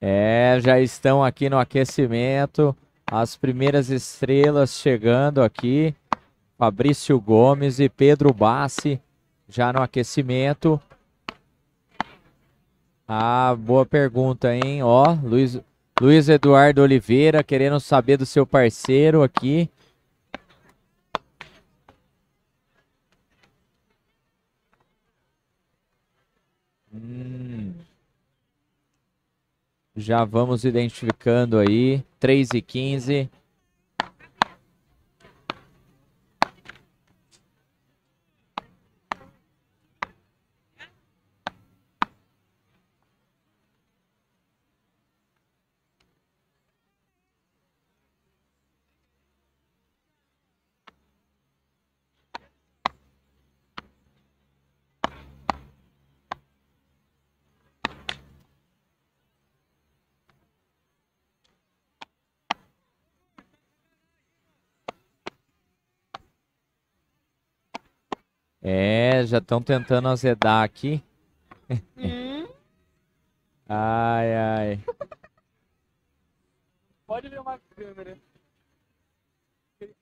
É, já estão aqui no aquecimento. As primeiras estrelas chegando aqui. Fabrício Gomes e Pedro Bassi já no aquecimento. Ah, boa pergunta, hein? Ó, Luiz, Luiz Eduardo Oliveira querendo saber do seu parceiro aqui. Hum. Já vamos identificando aí. 3 e 15. já estão tentando azedar aqui. Hum. ai, ai. Pode ver uma câmera.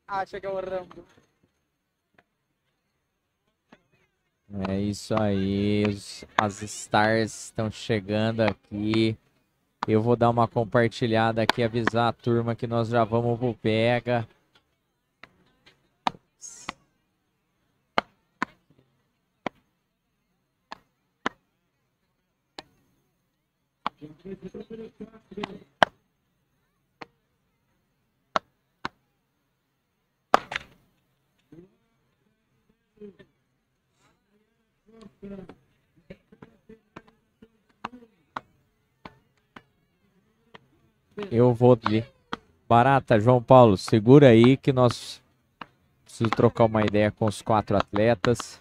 Acha que é o Rambo. É isso aí, as stars estão chegando aqui. Eu vou dar uma compartilhada aqui, avisar a turma que nós já vamos pro Pega. Eu vou de barata, João Paulo. Segura aí que nós preciso trocar uma ideia com os quatro atletas.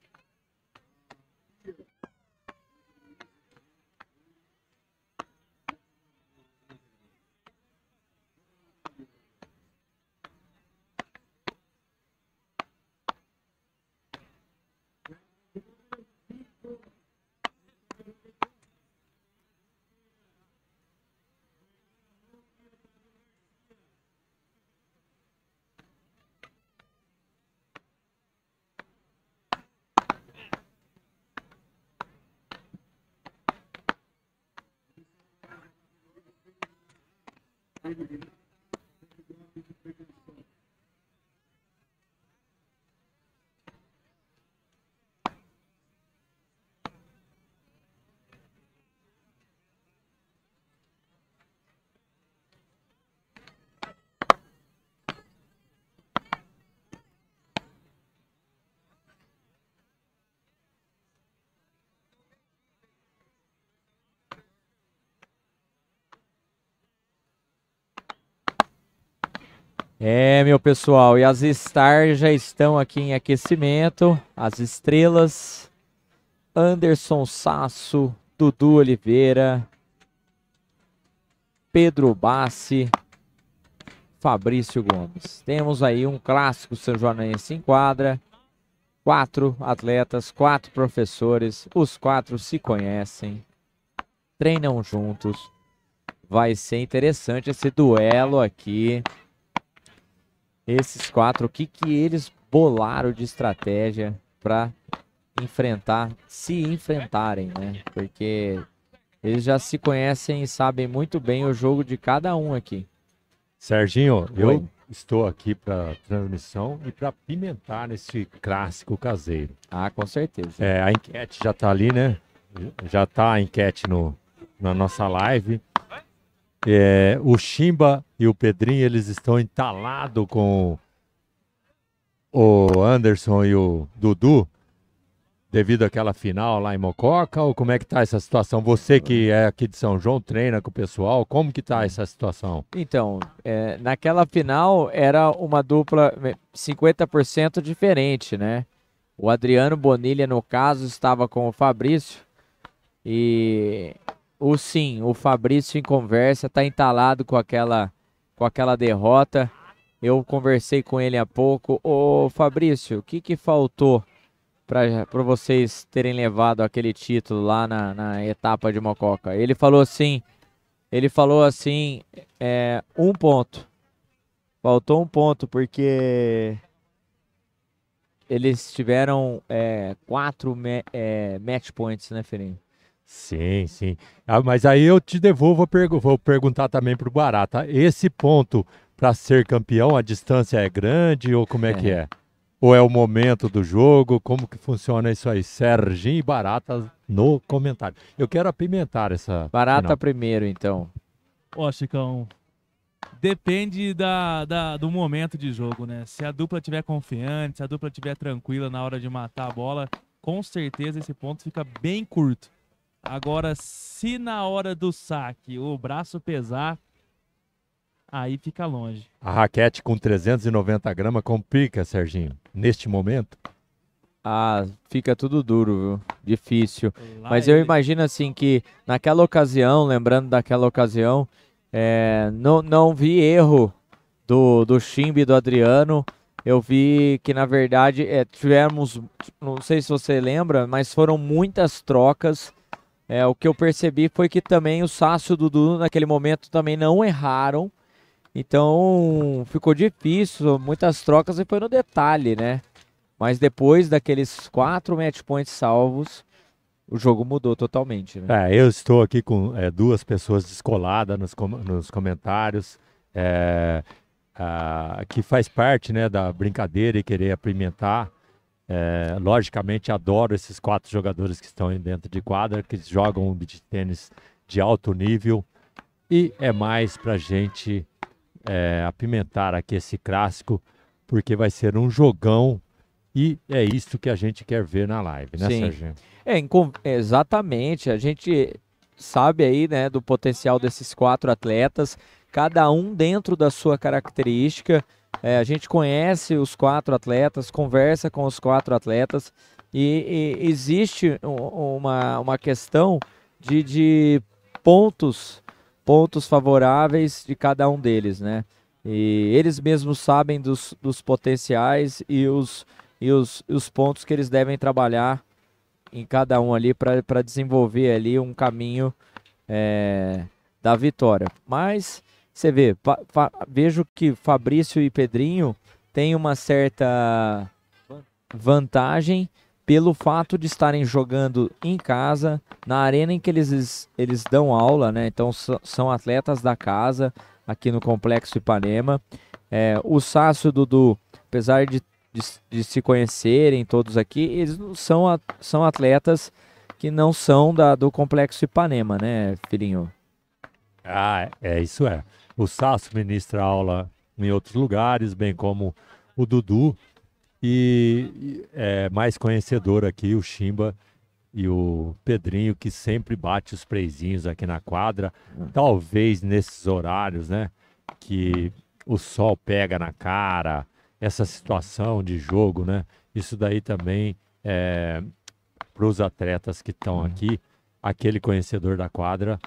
Gracias. É, meu pessoal, e as stars já estão aqui em aquecimento, as estrelas, Anderson Sasso, Dudu Oliveira, Pedro Bassi, Fabrício Gomes. Temos aí um clássico São Joanense em quadra, quatro atletas, quatro professores, os quatro se conhecem, treinam juntos. Vai ser interessante esse duelo aqui esses quatro, o que, que eles bolaram de estratégia para enfrentar, se enfrentarem, né? Porque eles já se conhecem e sabem muito bem o jogo de cada um aqui. Serginho, Oi. eu estou aqui para transmissão e para pimentar nesse clássico caseiro. Ah, com certeza. É, a enquete já está ali, né? Já está a enquete no, na nossa live. É, o Chimba e o Pedrinho, eles estão entalados com o Anderson e o Dudu devido àquela final lá em Mococa? Ou como é que tá essa situação? Você que é aqui de São João, treina com o pessoal, como que tá essa situação? Então, é, naquela final era uma dupla 50% diferente, né? O Adriano Bonilha, no caso, estava com o Fabrício e o sim, o Fabrício em conversa, tá entalado com aquela, com aquela derrota. Eu conversei com ele há pouco. Ô Fabrício, o que, que faltou para vocês terem levado aquele título lá na, na, etapa de Mococa? Ele falou assim, ele falou assim, é, um ponto. Faltou um ponto, porque eles tiveram é, quatro é, match points, né, Ferinho? Sim, sim. Ah, mas aí eu te devolvo, pergu vou perguntar também para o Barata. Esse ponto para ser campeão, a distância é grande ou como é, é, que é? Ou é o momento do jogo? Como que funciona isso aí? Serginho e Barata no comentário. Eu quero apimentar essa. Barata final. primeiro, então. Ó, Chicão, depende da, da, do momento de jogo, né? Se a dupla tiver confiante, se a dupla tiver tranquila na hora de matar a bola, com certeza esse ponto fica bem curto. Agora, se na hora do saque o braço pesar, aí fica longe. A raquete com 390 gramas complica, Serginho, neste momento? Ah, fica tudo duro, viu? Difícil. Lá Mas eu ele... imagino assim que naquela ocasião, lembrando daquela ocasião, é, não, não vi erro do, do Chimbi do Adriano. Eu vi que, na verdade, é, tivemos. Não sei se você lembra, mas foram muitas trocas é, o que eu percebi foi que também o Sácio e o Dudu naquele momento também não erraram. Então ficou difícil, muitas trocas e foi no detalhe, né? Mas depois daqueles quatro match points salvos, o jogo mudou totalmente. Né? É, eu estou aqui com é, duas pessoas descoladas nos, com nos comentários, é, a, que faz parte né, da brincadeira e querer apimentar é, logicamente, adoro esses quatro jogadores que estão aí dentro de quadra, que jogam um beat tênis de alto nível. E é mais para gente é, apimentar aqui esse clássico, porque vai ser um jogão e é isso que a gente quer ver na live, né, Sim. É, exatamente. A gente sabe aí, né, do potencial desses quatro atletas, cada um dentro da sua característica. É, a gente conhece os quatro atletas, conversa com os quatro atletas e, e existe uma, uma questão de, de pontos pontos favoráveis de cada um deles, né? E eles mesmos sabem dos, dos potenciais e os, e os, os pontos que eles devem trabalhar em cada um ali para desenvolver ali um caminho é, da vitória. Mas você vê, vejo que Fabrício e Pedrinho têm uma certa vantagem pelo fato de estarem jogando em casa, na arena em que eles, eles dão aula, né? Então são atletas da casa aqui no Complexo Ipanema. É, o Sácio e o Dudu, apesar de, de, de, se conhecerem todos aqui, eles são, são atletas que não são da, do Complexo Ipanema, né, filhinho? Ah, é, é isso é. O Sasso ministra aula em outros lugares, bem como o Dudu e é, mais conhecedor aqui o Chimba e o Pedrinho que sempre bate os prezinhos aqui na quadra, talvez nesses horários, né, que o sol pega na cara, essa situação de jogo, né? Isso daí também é, para os atletas que estão aqui, aquele conhecedor da quadra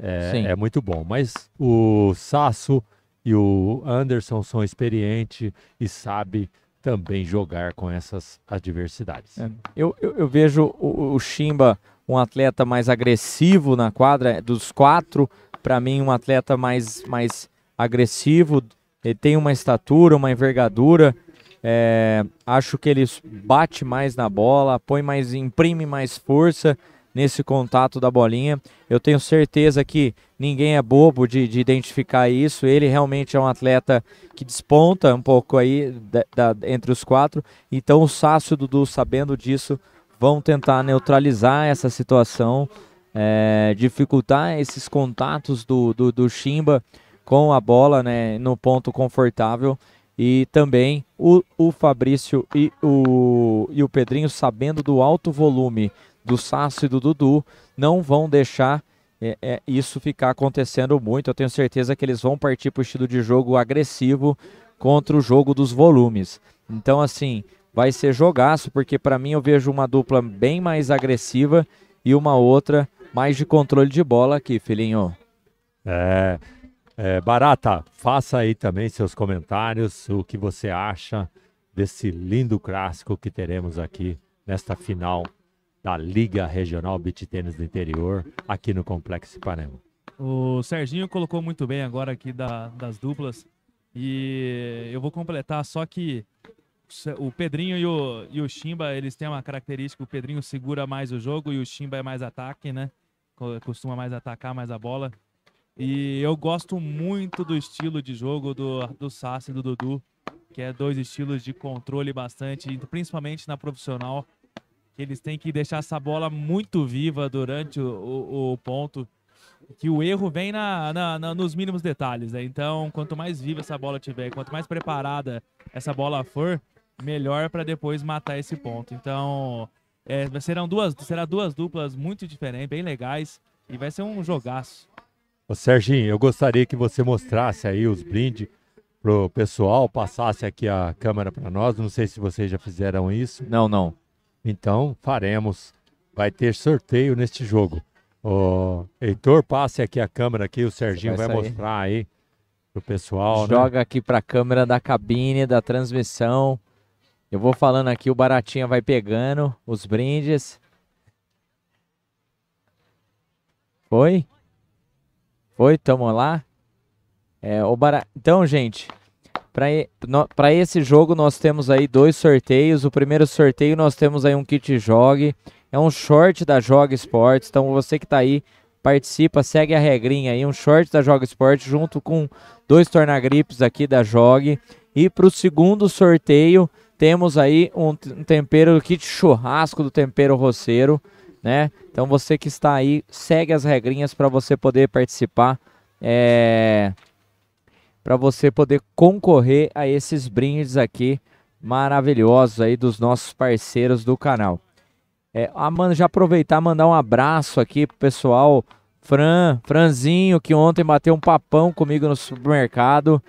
é, é muito bom. Mas o Sasso e o Anderson são experientes e sabem também jogar com essas adversidades. É. Eu, eu, eu, vejo o, o Chimba um atleta mais agressivo na quadra, é, dos quatro, para mim, um atleta mais, mais agressivo. Ele tem uma estatura, uma envergadura. É, acho que ele bate mais na bola, põe mais, imprime mais força nesse contato da bolinha. Eu tenho certeza que ninguém é bobo de, de identificar isso. Ele realmente é um atleta que desponta um pouco aí da, da, entre os quatro. Então o Sácio e o Dudu, sabendo disso, vão tentar neutralizar essa situação, é, dificultar esses contatos do, do, do Chimba com a bola né, no ponto confortável. E também o, o Fabrício e o, e o Pedrinho sabendo do alto volume do Sasso e do Dudu, não vão deixar é, é, isso ficar acontecendo muito. Eu tenho certeza que eles vão partir para o estilo de jogo agressivo contra o jogo dos volumes. Então, assim, vai ser jogaço, porque para mim eu vejo uma dupla bem mais agressiva e uma outra mais de controle de bola aqui, filhinho. É, é, Barata, faça aí também seus comentários, o que você acha desse lindo clássico que teremos aqui nesta final da Liga Regional Beach Tênis do Interior, aqui no Complexo Ipanema. O Serginho colocou muito bem agora aqui da, das duplas. E eu vou completar só que o Pedrinho e o, e o Chimba, eles têm uma característica, o Pedrinho segura mais o jogo e o Chimba é mais ataque, né? Costuma mais atacar mais a bola. E eu gosto muito do estilo de jogo do, do Sassi e do Dudu, que é dois estilos de controle bastante, principalmente na profissional que eles têm que deixar essa bola muito viva durante o, o, o ponto, que o erro vem na, na, na, nos mínimos detalhes. Né? Então, quanto mais viva essa bola tiver, quanto mais preparada essa bola for, melhor para depois matar esse ponto. Então, é, serão duas, será duas duplas muito diferentes, bem legais, e vai ser um jogaço. Ô, Serginho, eu gostaria que você mostrasse aí os brindes pro pessoal, passasse aqui a câmera para nós. Não sei se vocês já fizeram isso. Não, não. Então faremos. Vai ter sorteio neste jogo. O Heitor, passe aqui a câmera aqui, o Serginho vai, vai mostrar aí pro pessoal. Né? Joga né? aqui para a câmera da cabine, da transmissão. Eu vou falando aqui, o Baratinha vai pegando os brindes. Foi? Foi? Tamo lá? É, o bara... Então, gente, para esse jogo nós temos aí dois sorteios. O primeiro sorteio nós temos aí um kit jogue, é um short da Joga Esportes. Então você que está aí participa, segue a regrinha aí, um short da Joga Esportes junto com dois tornagrips aqui da Jogue. E para o segundo sorteio temos aí um, tempero, um kit churrasco do tempero roceiro, né? Então você que está aí segue as regrinhas para você poder participar. É para você poder concorrer a esses brindes aqui maravilhosos aí dos nossos parceiros do canal. É, mano, já aproveitar mandar um abraço aqui pro pessoal Fran, Franzinho, que ontem bateu um papão comigo no supermercado.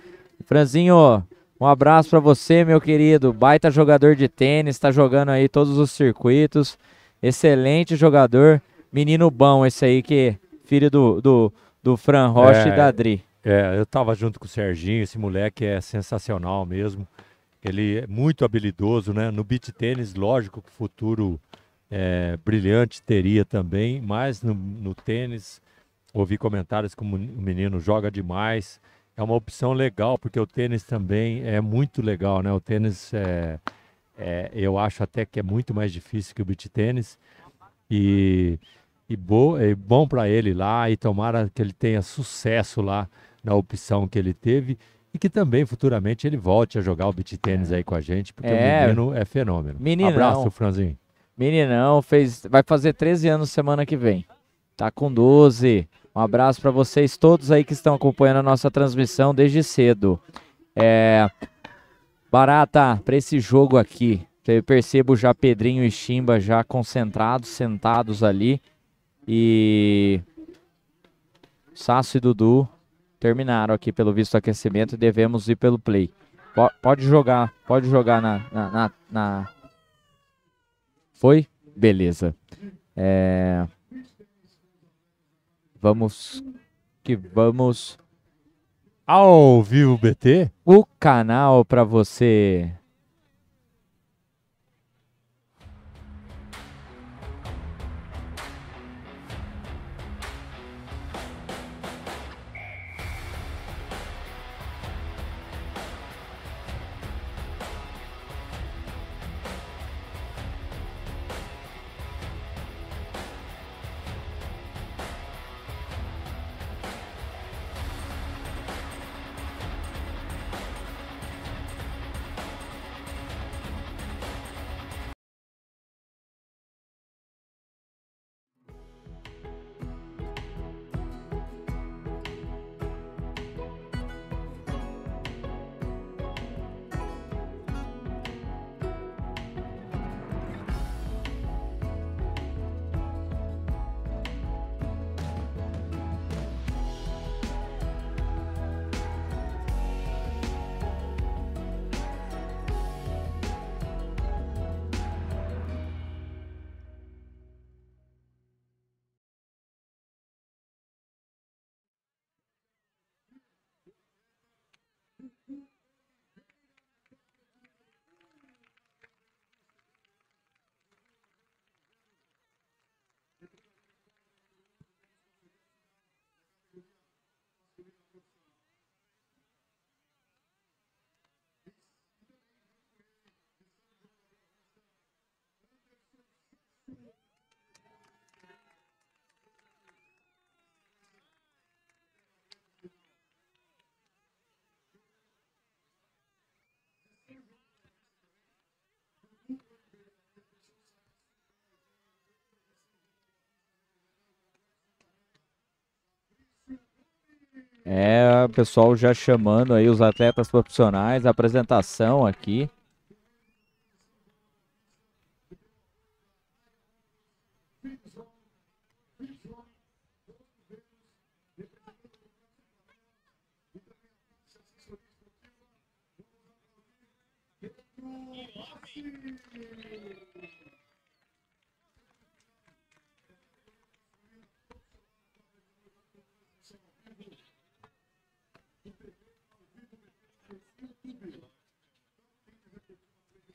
Franzinho, um abraço para você, meu querido. Baita jogador de tênis, tá jogando aí todos os circuitos. Excelente jogador. Menino bom esse aí que é filho do, do, do Fran Rocha é, e da Dri. É, eu estava junto com o Serginho, esse moleque é sensacional mesmo. Ele é muito habilidoso, né? No beat tênis, lógico que futuro é, brilhante teria também, mas no, no tênis, ouvi comentários como o menino joga demais. É uma opção legal, porque o tênis também é muito legal, né? O tênis, é, é eu acho até que é muito mais difícil que o beat tênis. E, e, bo, é bom para ele lá, e tomara que ele tenha sucesso lá na opção que ele teve e que também futuramente ele volte a jogar o beat tênis aí com a gente, porque é, o menino é fenômeno. Meninão. Abraço, Franzinho. Meninão, fez, vai fazer 13 anos semana que vem. Tá com 12. Um abraço para vocês todos aí que estão acompanhando a nossa transmissão desde cedo. É, barata, para esse jogo aqui, eu percebo já Pedrinho e Chimba já concentrados, sentados ali. E Sasso e Dudu Terminaram aqui, pelo visto, o aquecimento. Devemos ir pelo play. pode jogar, pode jogar na, na, na, na... Foi? Beleza. É... Vamos que vamos ao vivo BT, o canal para você É, pessoal já chamando aí os atletas profissionais, apresentação aqui.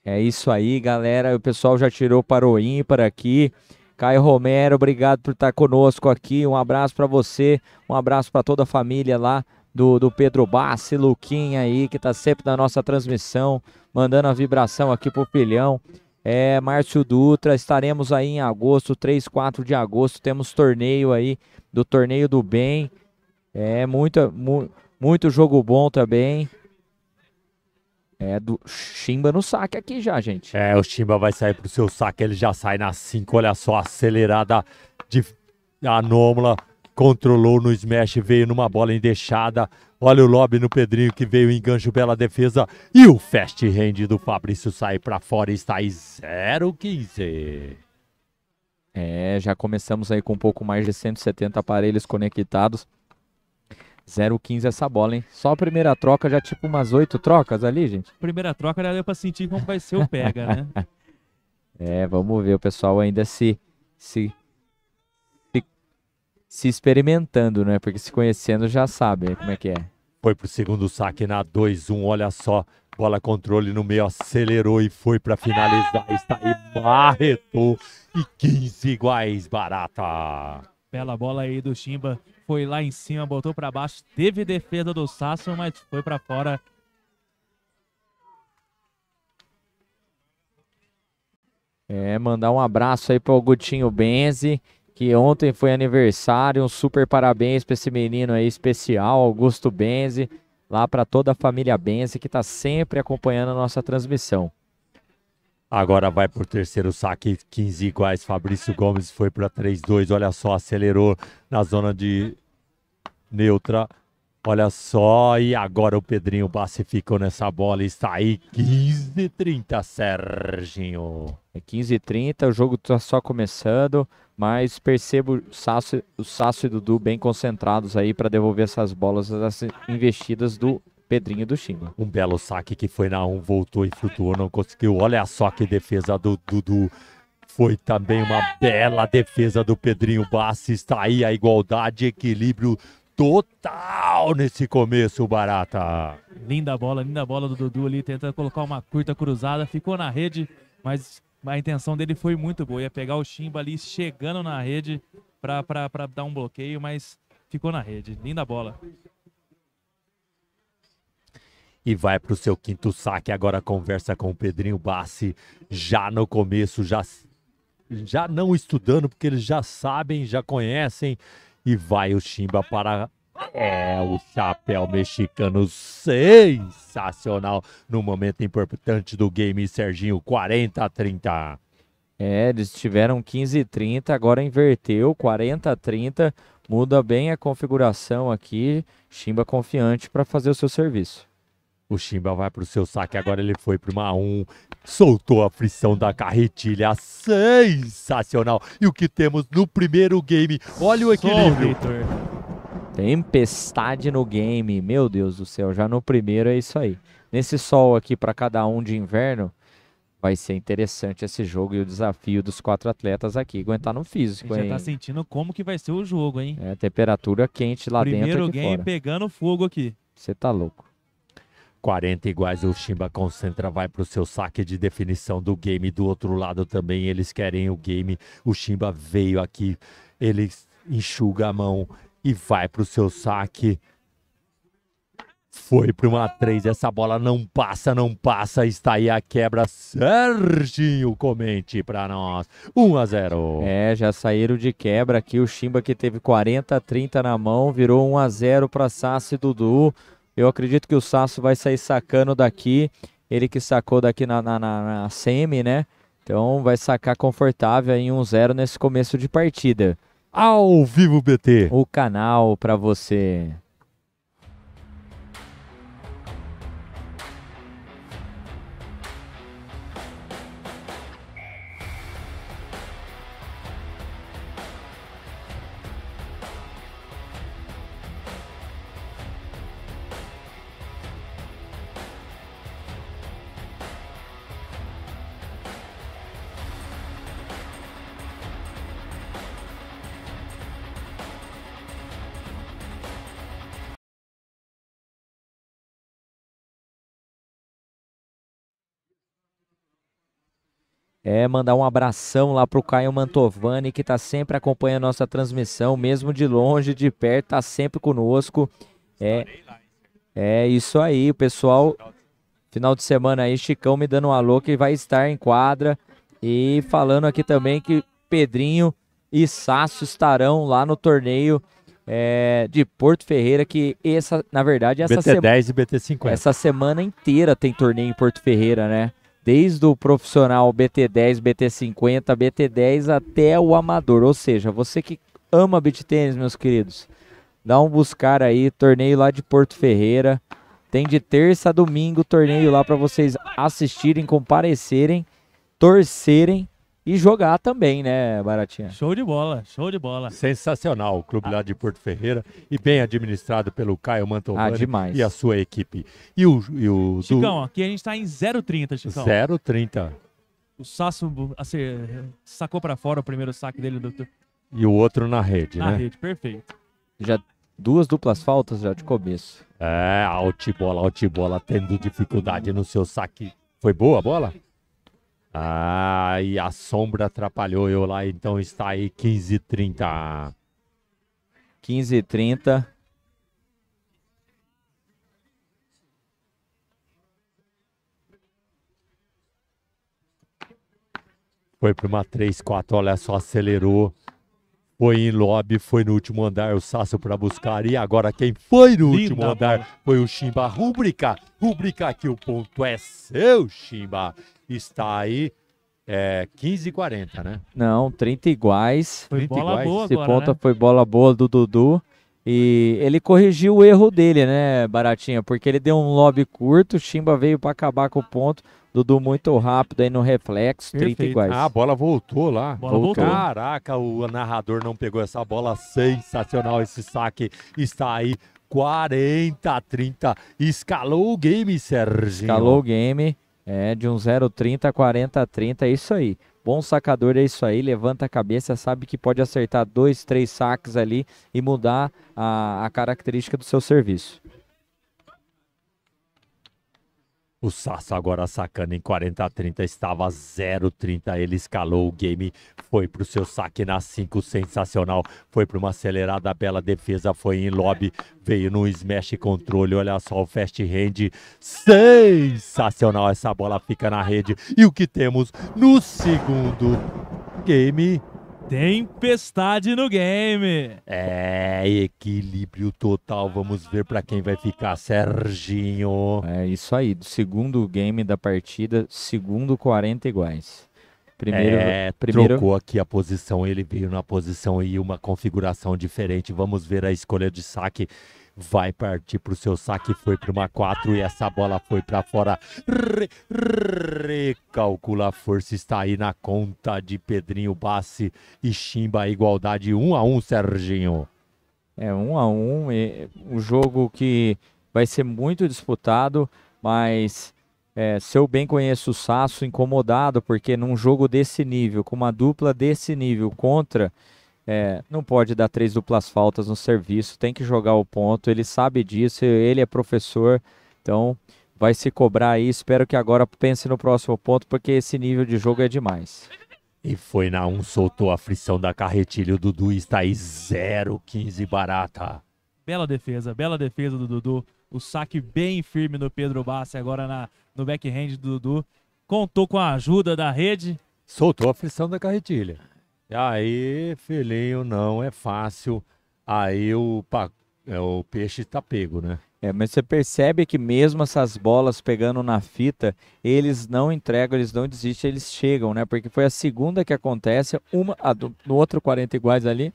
É isso aí, galera. O pessoal já tirou para o ímpar aqui. Caio Romero, obrigado por estar conosco aqui. Um abraço para você, um abraço para toda a família lá do, do Pedro Bassi, Luquinha aí, que está sempre na nossa transmissão, mandando a vibração aqui pro pilhão. É, Márcio Dutra, estaremos aí em agosto, 3, 4 de agosto, temos torneio aí, do Torneio do Bem. É, muito, mu muito jogo bom também. É do Chimba no saque aqui já, gente. É, o Chimba vai sair pro seu saque, ele já sai na 5, olha só, acelerada de anômala, controlou no smash, veio numa bola endeixada. Olha o lobby no Pedrinho que veio engancho, bela defesa. E o fast hand do Fabrício sai para fora e está em 0,15. É, já começamos aí com um pouco mais de 170 aparelhos conectados. 0,15 essa bola, hein? Só a primeira troca, já tipo umas oito trocas ali, gente? Primeira troca já deu pra sentir como vai ser o pega, né? é, vamos ver o pessoal ainda se, se, se, se experimentando, né? Porque se conhecendo já sabe como é que é. Foi pro segundo saque na 2-1, olha só. Bola controle no meio, acelerou e foi para finalizar. Está aí, marretou. E 15 iguais, barata. Bela bola aí do Chimba foi lá em cima, botou para baixo, teve defesa do Sasso, mas foi para fora. É, mandar um abraço aí pro Gutinho Benzi, que ontem foi aniversário, um super parabéns para esse menino aí especial, Augusto Benzi, lá para toda a família Benzi que tá sempre acompanhando a nossa transmissão. Agora vai para o terceiro saque, 15 iguais. Fabrício Gomes foi para 3-2. Olha só, acelerou na zona de neutra. Olha só, e agora o Pedrinho Bassi ficou nessa bola e está aí 15-30, Serginho. É 15-30, o jogo está só começando, mas percebo o Sasso, o e o Dudu bem concentrados aí para devolver essas bolas, as investidas do Pedrinho do Chima. Um belo saque que foi na 1, um, voltou e flutuou, não conseguiu. Olha só que defesa do Dudu. Foi também uma bela defesa do Pedrinho Bassi. Está aí a igualdade, equilíbrio total nesse começo, Barata. Linda bola, linda bola do Dudu ali, tenta colocar uma curta cruzada. Ficou na rede, mas a intenção dele foi muito boa. Ia pegar o Chimba ali chegando na rede para dar um bloqueio, mas ficou na rede. Linda bola e vai para o seu quinto saque. Agora conversa com o Pedrinho Bassi já no começo, já, já não estudando, porque eles já sabem, já conhecem. E vai o Chimba para é o chapéu mexicano sensacional no momento importante do game, Serginho, 40 a 30. É, eles tiveram 15 e 30, agora inverteu, 40 a 30, muda bem a configuração aqui, Chimba confiante para fazer o seu serviço. O Chimba vai pro seu saque, agora ele foi pro uma 1. Soltou a frição da carretilha, sensacional. E o que temos no primeiro game? Olha o equilíbrio. Tempestade no game, meu Deus do céu, já no primeiro é isso aí. Nesse sol aqui para cada um de inverno, vai ser interessante esse jogo e o desafio dos quatro atletas aqui, aguentar no físico, hein? já tá sentindo como que vai ser o jogo, hein? É, temperatura quente lá Primeiro dentro Primeiro game fora. pegando fogo aqui. Você tá louco. 40 iguais, o Shimba concentra, vai pro seu saque de definição do game. Do outro lado também, eles querem o game. O Shimba veio aqui, ele enxuga a mão e vai pro seu saque. Foi para uma 3, essa bola não passa, não passa, está aí a quebra. Serginho, comente pra nós. 1 a 0. É, já saíram de quebra aqui. O Chimba que teve 40 a 30 na mão, virou 1 a 0 pra Sassi Dudu. Eu acredito que o Sasso vai sair sacando daqui. Ele que sacou daqui na, na, na, na semi, né? Então vai sacar confortável em 1-0 nesse começo de partida. Ao vivo, BT! O canal para você. É, mandar um abração lá pro Caio Mantovani, que tá sempre acompanhando a nossa transmissão, mesmo de longe, de perto, tá sempre conosco. É, é isso aí, o pessoal. Final de semana aí, Chicão me dando um alô que vai estar em quadra. E falando aqui também que Pedrinho e Sasso estarão lá no torneio é, de Porto Ferreira, que essa, na verdade, essa BT10 e BT50. Essa semana inteira tem torneio em Porto Ferreira, né? desde o profissional BT10, BT50, BT10 até o amador. Ou seja, você que ama beat tênis, meus queridos, dá um buscar aí, torneio lá de Porto Ferreira. Tem de terça a domingo torneio lá para vocês assistirem, comparecerem, torcerem e jogar também, né, Baratinha? Show de bola, show de bola. Sensacional o clube ah. lá de ah. Porto Ferreira e bem administrado pelo Caio Mantovani ah, e a sua equipe. E o, e o Chicão, do... aqui a gente está em 0,30, Chicão. 0,30. O Sasso assim, sacou para fora o primeiro saque dele. doutor. E o outro na rede, na né? Na rede, perfeito. Já duas duplas faltas já de começo. É, altibola, altibola tendo dificuldade no seu saque. Foi boa a bola? Ah, e a sombra atrapalhou eu lá, então está aí 15h30. 15h30. Foi para uma 3, 4, olha só, acelerou. Foi em lobby, foi no último andar, o Sasso para buscar. E agora quem foi no Linda último bola. andar foi o Chimba. Rúbrica, rúbrica que o ponto é seu, Chimba está aí é, 15 e 40, né? Não, 30 iguais. Foi 30 bola iguais. boa Esse agora, né? foi bola boa do Dudu. E ele corrigiu o erro dele, né, Baratinha? Porque ele deu um lobby curto, Chimba veio para acabar com o ponto. Dudu muito rápido aí no reflexo, Perfeito. 30 iguais. Ah, a bola voltou lá. Bola voltou. voltou. Caraca, o narrador não pegou essa bola sensacional. Esse saque está aí 40 30. Escalou o game, Serginho. Escalou o game. É, de um 0,30 a 40 30, é isso aí. Bom sacador é isso aí, levanta a cabeça, sabe que pode acertar dois, três saques ali e mudar a, a característica do seu serviço. O Sasso agora sacando em 40 30, estava 0 30, ele escalou o game, foi pro seu saque na 5, sensacional, foi para uma acelerada, bela defesa, foi em lobby, veio no smash controle, olha só o fast hand, sensacional, essa bola fica na rede. E o que temos no segundo game Tempestade no game. É, equilíbrio total. Vamos ver para quem vai ficar, Serginho. É isso aí, do segundo game da partida, segundo 40 iguais. Primeiro, é, primeiro... trocou aqui a posição, ele veio na posição e uma configuração diferente. Vamos ver a escolha de saque vai partir para o seu saque, foi para uma 4 e essa bola foi para fora. Re, recalcula a força, está aí na conta de Pedrinho Bassi e Chimba, igualdade 1 um a 1 um, Serginho. É, 1 um a 1 um, é um jogo que vai ser muito disputado, mas é, se eu bem conheço o Sasso, incomodado, porque num jogo desse nível, com uma dupla desse nível contra é, não pode dar três duplas faltas no serviço, tem que jogar o ponto, ele sabe disso, ele é professor, então vai se cobrar aí. Espero que agora pense no próximo ponto, porque esse nível de jogo é demais. E foi na 1, um, soltou a frição da carretilha, o Dudu está aí 0,15 barata. Bela defesa, bela defesa do Dudu. O saque bem firme no Pedro Bassi, agora na, no backhand do Dudu. Contou com a ajuda da rede. Soltou a frição da carretilha. Aí, filhinho, não é fácil. Aí o, pa... É, o peixe está pego, né? É, mas você percebe que mesmo essas bolas pegando na fita, eles não entregam, eles não desistem, eles chegam, né? Porque foi a segunda que acontece, uma a do, no outro 40 iguais ali,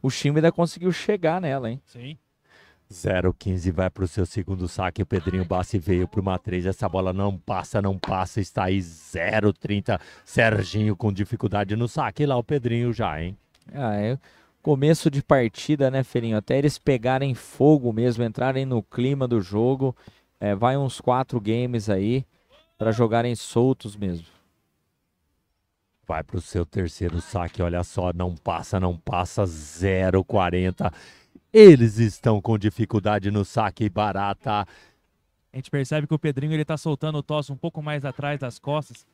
o time ainda conseguiu chegar nela, hein? Sim. 0,15 vai para o seu segundo saque. O Pedrinho Bassi veio para uma 3. Essa bola não passa, não passa. Está aí 0,30. Serginho com dificuldade no saque. Lá o Pedrinho já, hein? Ah, é começo de partida, né, Ferinho? Até eles pegarem fogo mesmo, entrarem no clima do jogo. É, vai uns quatro games aí para jogarem soltos mesmo. Vai para o seu terceiro saque, olha só, não passa, não passa, 0,40. Eles estão com dificuldade no saque barata. A gente percebe que o Pedrinho ele tá soltando o tosse um pouco mais atrás das costas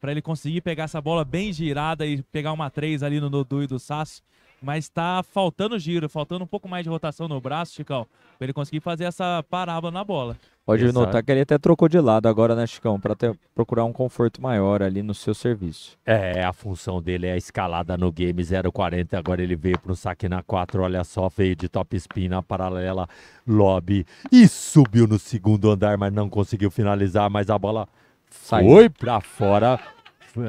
para ele conseguir pegar essa bola bem girada e pegar uma 3 ali no Nodu e do Sasso. Mas tá faltando giro, faltando um pouco mais de rotação no braço, Chicão, para ele conseguir fazer essa parábola na bola. Pode Exato. notar que ele até trocou de lado agora, né, Chicão? Para procurar um conforto maior ali no seu serviço. É, a função dele é a escalada no game 040. Agora ele veio para saque na 4. Olha só, veio de top spin na paralela, lobby e subiu no segundo andar, mas não conseguiu finalizar. Mas a bola Saiu. foi para fora.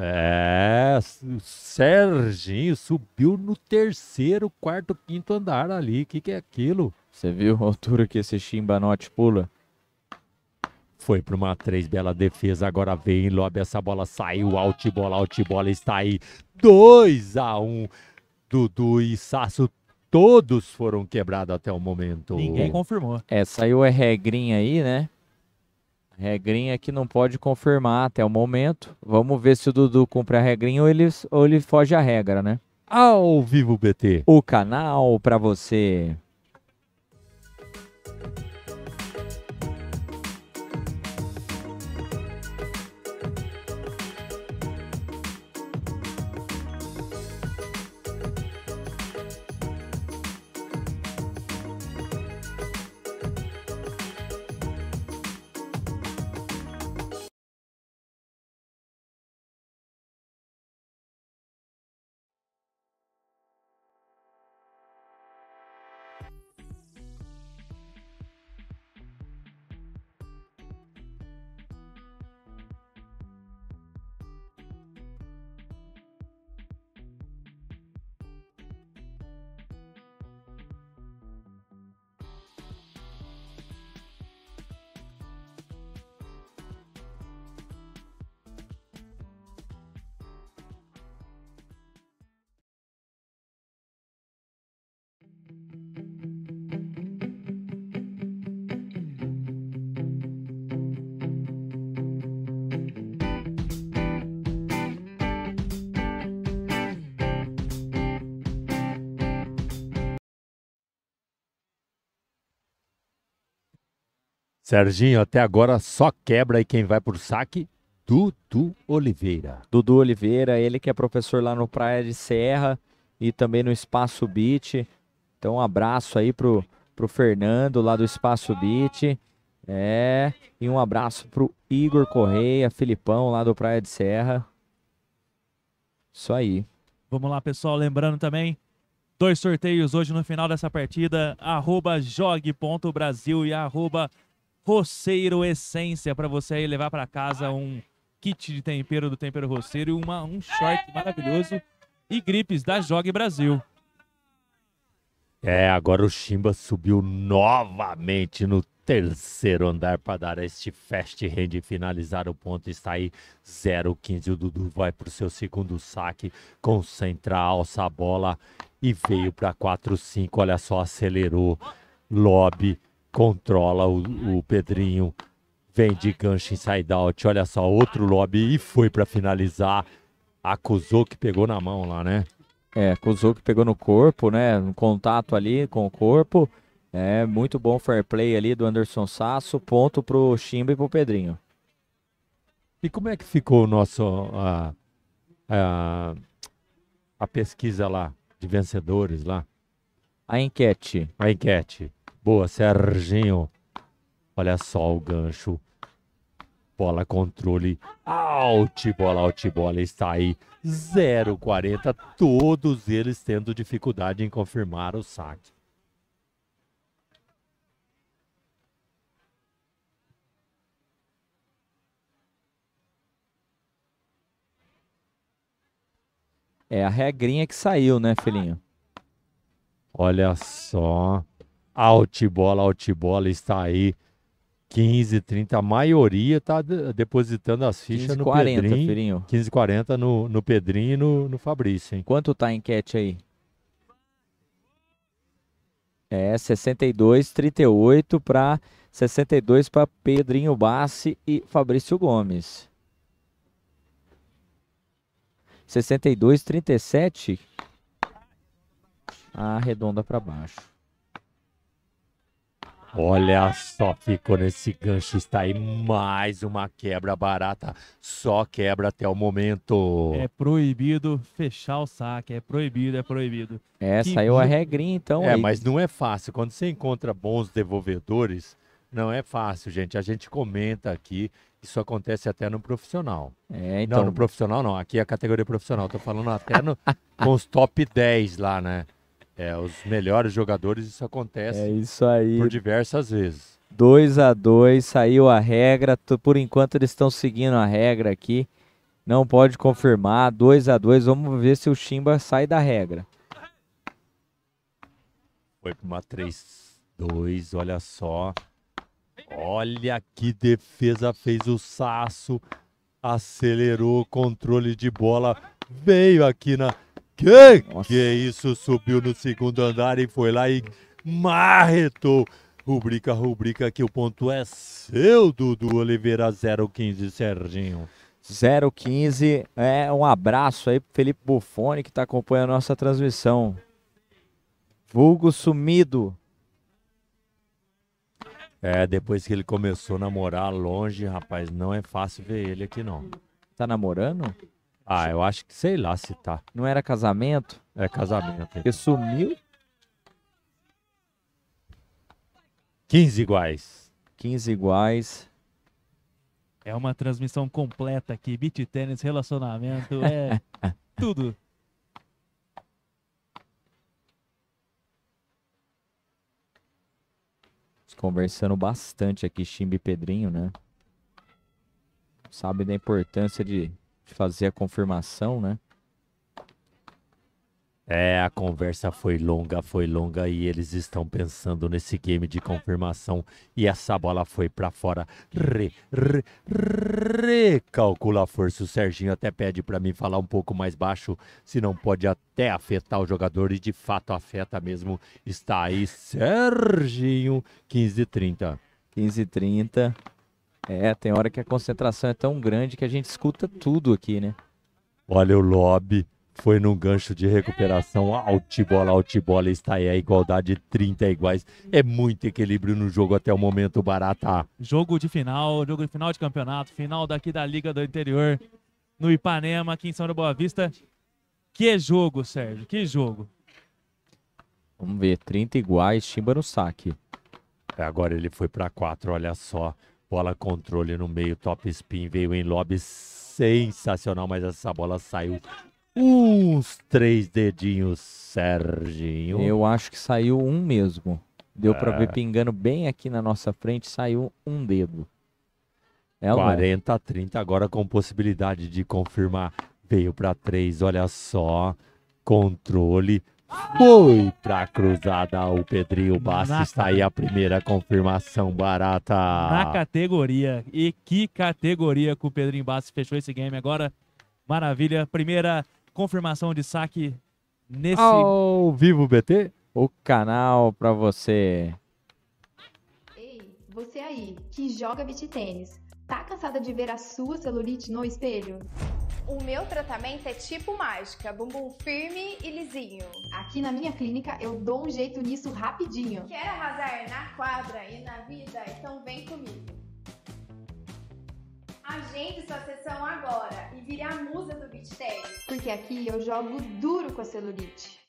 É, o Serginho subiu no terceiro, quarto, quinto andar ali. O que, que é aquilo? Você viu a altura que esse chimbanote pula? Foi para uma 3, bela defesa. Agora vem, lobe essa bola, saiu, alt bola, alt bola, está aí. 2 a 1 um. Dudu e Sasso todos foram quebrados até o momento. Ninguém confirmou. É, saiu a regrinha aí, né? Regrinha que não pode confirmar até o momento. Vamos ver se o Dudu cumpre a regrinha ou ele, ou ele foge a regra, né? Ao vivo, BT. O canal para você Serginho, até agora só quebra e quem vai por saque? Dudu Oliveira. Dudu Oliveira, ele que é professor lá no Praia de Serra e também no Espaço Beach. Então, um abraço aí pro, pro Fernando lá do Espaço Beach. É, e um abraço pro Igor Correia, Filipão lá do Praia de Serra. Isso aí. Vamos lá, pessoal. Lembrando também, dois sorteios hoje no final dessa partida. Arroba jogue.brasil e arroba Roceiro Essência para você aí levar para casa um kit de tempero do Tempero Roceiro e uma, um short maravilhoso e gripes da Jogue Brasil. É, agora o Chimba subiu novamente no terceiro andar para dar este fast hand e finalizar o ponto. Está aí 0-15. O Dudu vai para o seu segundo saque, concentra, alça a bola e veio para 4-5. Olha só, acelerou. Lobby controla o, o Pedrinho. Vem de gancho inside out. Olha só, outro lobby e foi para finalizar. Acusou que pegou na mão lá, né? É, acusou que pegou no corpo, né? Um contato ali com o corpo. É, muito bom fair play ali do Anderson Sasso. Ponto pro Chimba e pro Pedrinho. E como é que ficou o nosso. A, a, a pesquisa lá, de vencedores lá? A enquete. A enquete. Boa, Serginho. Olha só o gancho. Bola controle. Out, bola, out, bola. Está aí 0,40. Todos eles tendo dificuldade em confirmar o saque. É a regrinha que saiu, né, filhinho? Olha só. Altibola, Altibola está aí. 15, 30, a maioria está depositando as fichas 15, no 40, Pedrinho. Filhinho. 15, 40 no, no Pedrinho e no, no Fabrício, hein? Quanto tá a enquete aí? É, 62, 38 para 62 para Pedrinho Bassi e Fabrício Gomes. 62, 37. Ah, arredonda para baixo. Olha só, ficou nesse gancho. Está aí mais uma quebra barata. Só quebra até o momento. É proibido fechar o saque. É proibido, é proibido. É, que saiu a regrinha então. É, aí. mas não é fácil. Quando você encontra bons devolvedores, não é fácil, gente. A gente comenta aqui. Isso acontece até no profissional. É, então. Não, no então. profissional não. Aqui é a categoria profissional. Estou falando até no, com os top 10 lá, né? É, os melhores jogadores, isso acontece. É isso aí. Por diversas vezes. 2 a 2 saiu a regra. Por enquanto eles estão seguindo a regra aqui. Não pode confirmar. 2 a 2 Vamos ver se o Chimba sai da regra. Foi para uma 3-2. Olha só. Olha que defesa fez o Saço. Acelerou o controle de bola. Veio aqui na que Nossa. que isso? Subiu no segundo andar e foi lá e marretou. Rubrica, rubrica, que o ponto é seu, Dudu Oliveira 015, Serginho. 015, é um abraço aí pro Felipe Bufone que tá acompanhando a nossa transmissão. Vulgo sumido. É, depois que ele começou a namorar longe, rapaz, não é fácil ver ele aqui não. Tá namorando? Ah, eu acho que sei lá se tá. Não era casamento? É casamento. Ele sumiu? 15 iguais. 15 iguais. É uma transmissão completa aqui. Beat tênis, relacionamento, é tudo. Conversando bastante aqui, Chimbi e Pedrinho, né? Sabe da importância de fazer a confirmação, né? É, a conversa foi longa, foi longa e eles estão pensando nesse game de confirmação. E essa bola foi para fora. Re, re, re, calcula a força. O Serginho até pede para mim falar um pouco mais baixo, se não pode até afetar o jogador. E de fato afeta mesmo. Está aí, Serginho, 15 e 30. 15 30. É, tem hora que a concentração é tão grande que a gente escuta tudo aqui, né? Olha o lobby. Foi num gancho de recuperação, altibola, altibola, está aí a igualdade, 30 iguais. É muito equilíbrio no jogo até o momento, Barata. Jogo de final, jogo de final de campeonato, final daqui da Liga do Interior, no Ipanema, aqui em São Boa Vista. Que jogo, Sérgio, que jogo. Vamos ver, 30 iguais, Chimba no saque. Agora ele foi para 4, olha só. Bola controle no meio, top spin, veio em lobby sensacional, mas essa bola saiu uns três dedinhos, Serginho. Eu acho que saiu um mesmo. Deu é. para ver pingando bem aqui na nossa frente, saiu um dedo. É 40 a 30 agora com possibilidade de confirmar. Veio para três, olha só. Controle foi pra cruzada o Pedrinho Bassi. Está aí a primeira confirmação barata. Na categoria. E que categoria que o Pedrinho Bassi fechou esse game agora. Maravilha. Primeira confirmação de saque nesse. Ao vivo, BT? O canal pra você. Ei, você aí que joga beat tênis Tá cansada de ver a sua celulite no espelho? O meu tratamento é tipo mágica, bumbum firme e lisinho. Aqui na minha clínica eu dou um jeito nisso rapidinho. Quer arrasar na quadra e na vida? Então vem comigo. Agende sua sessão agora e vire a musa do beat Porque aqui eu jogo duro com a celulite.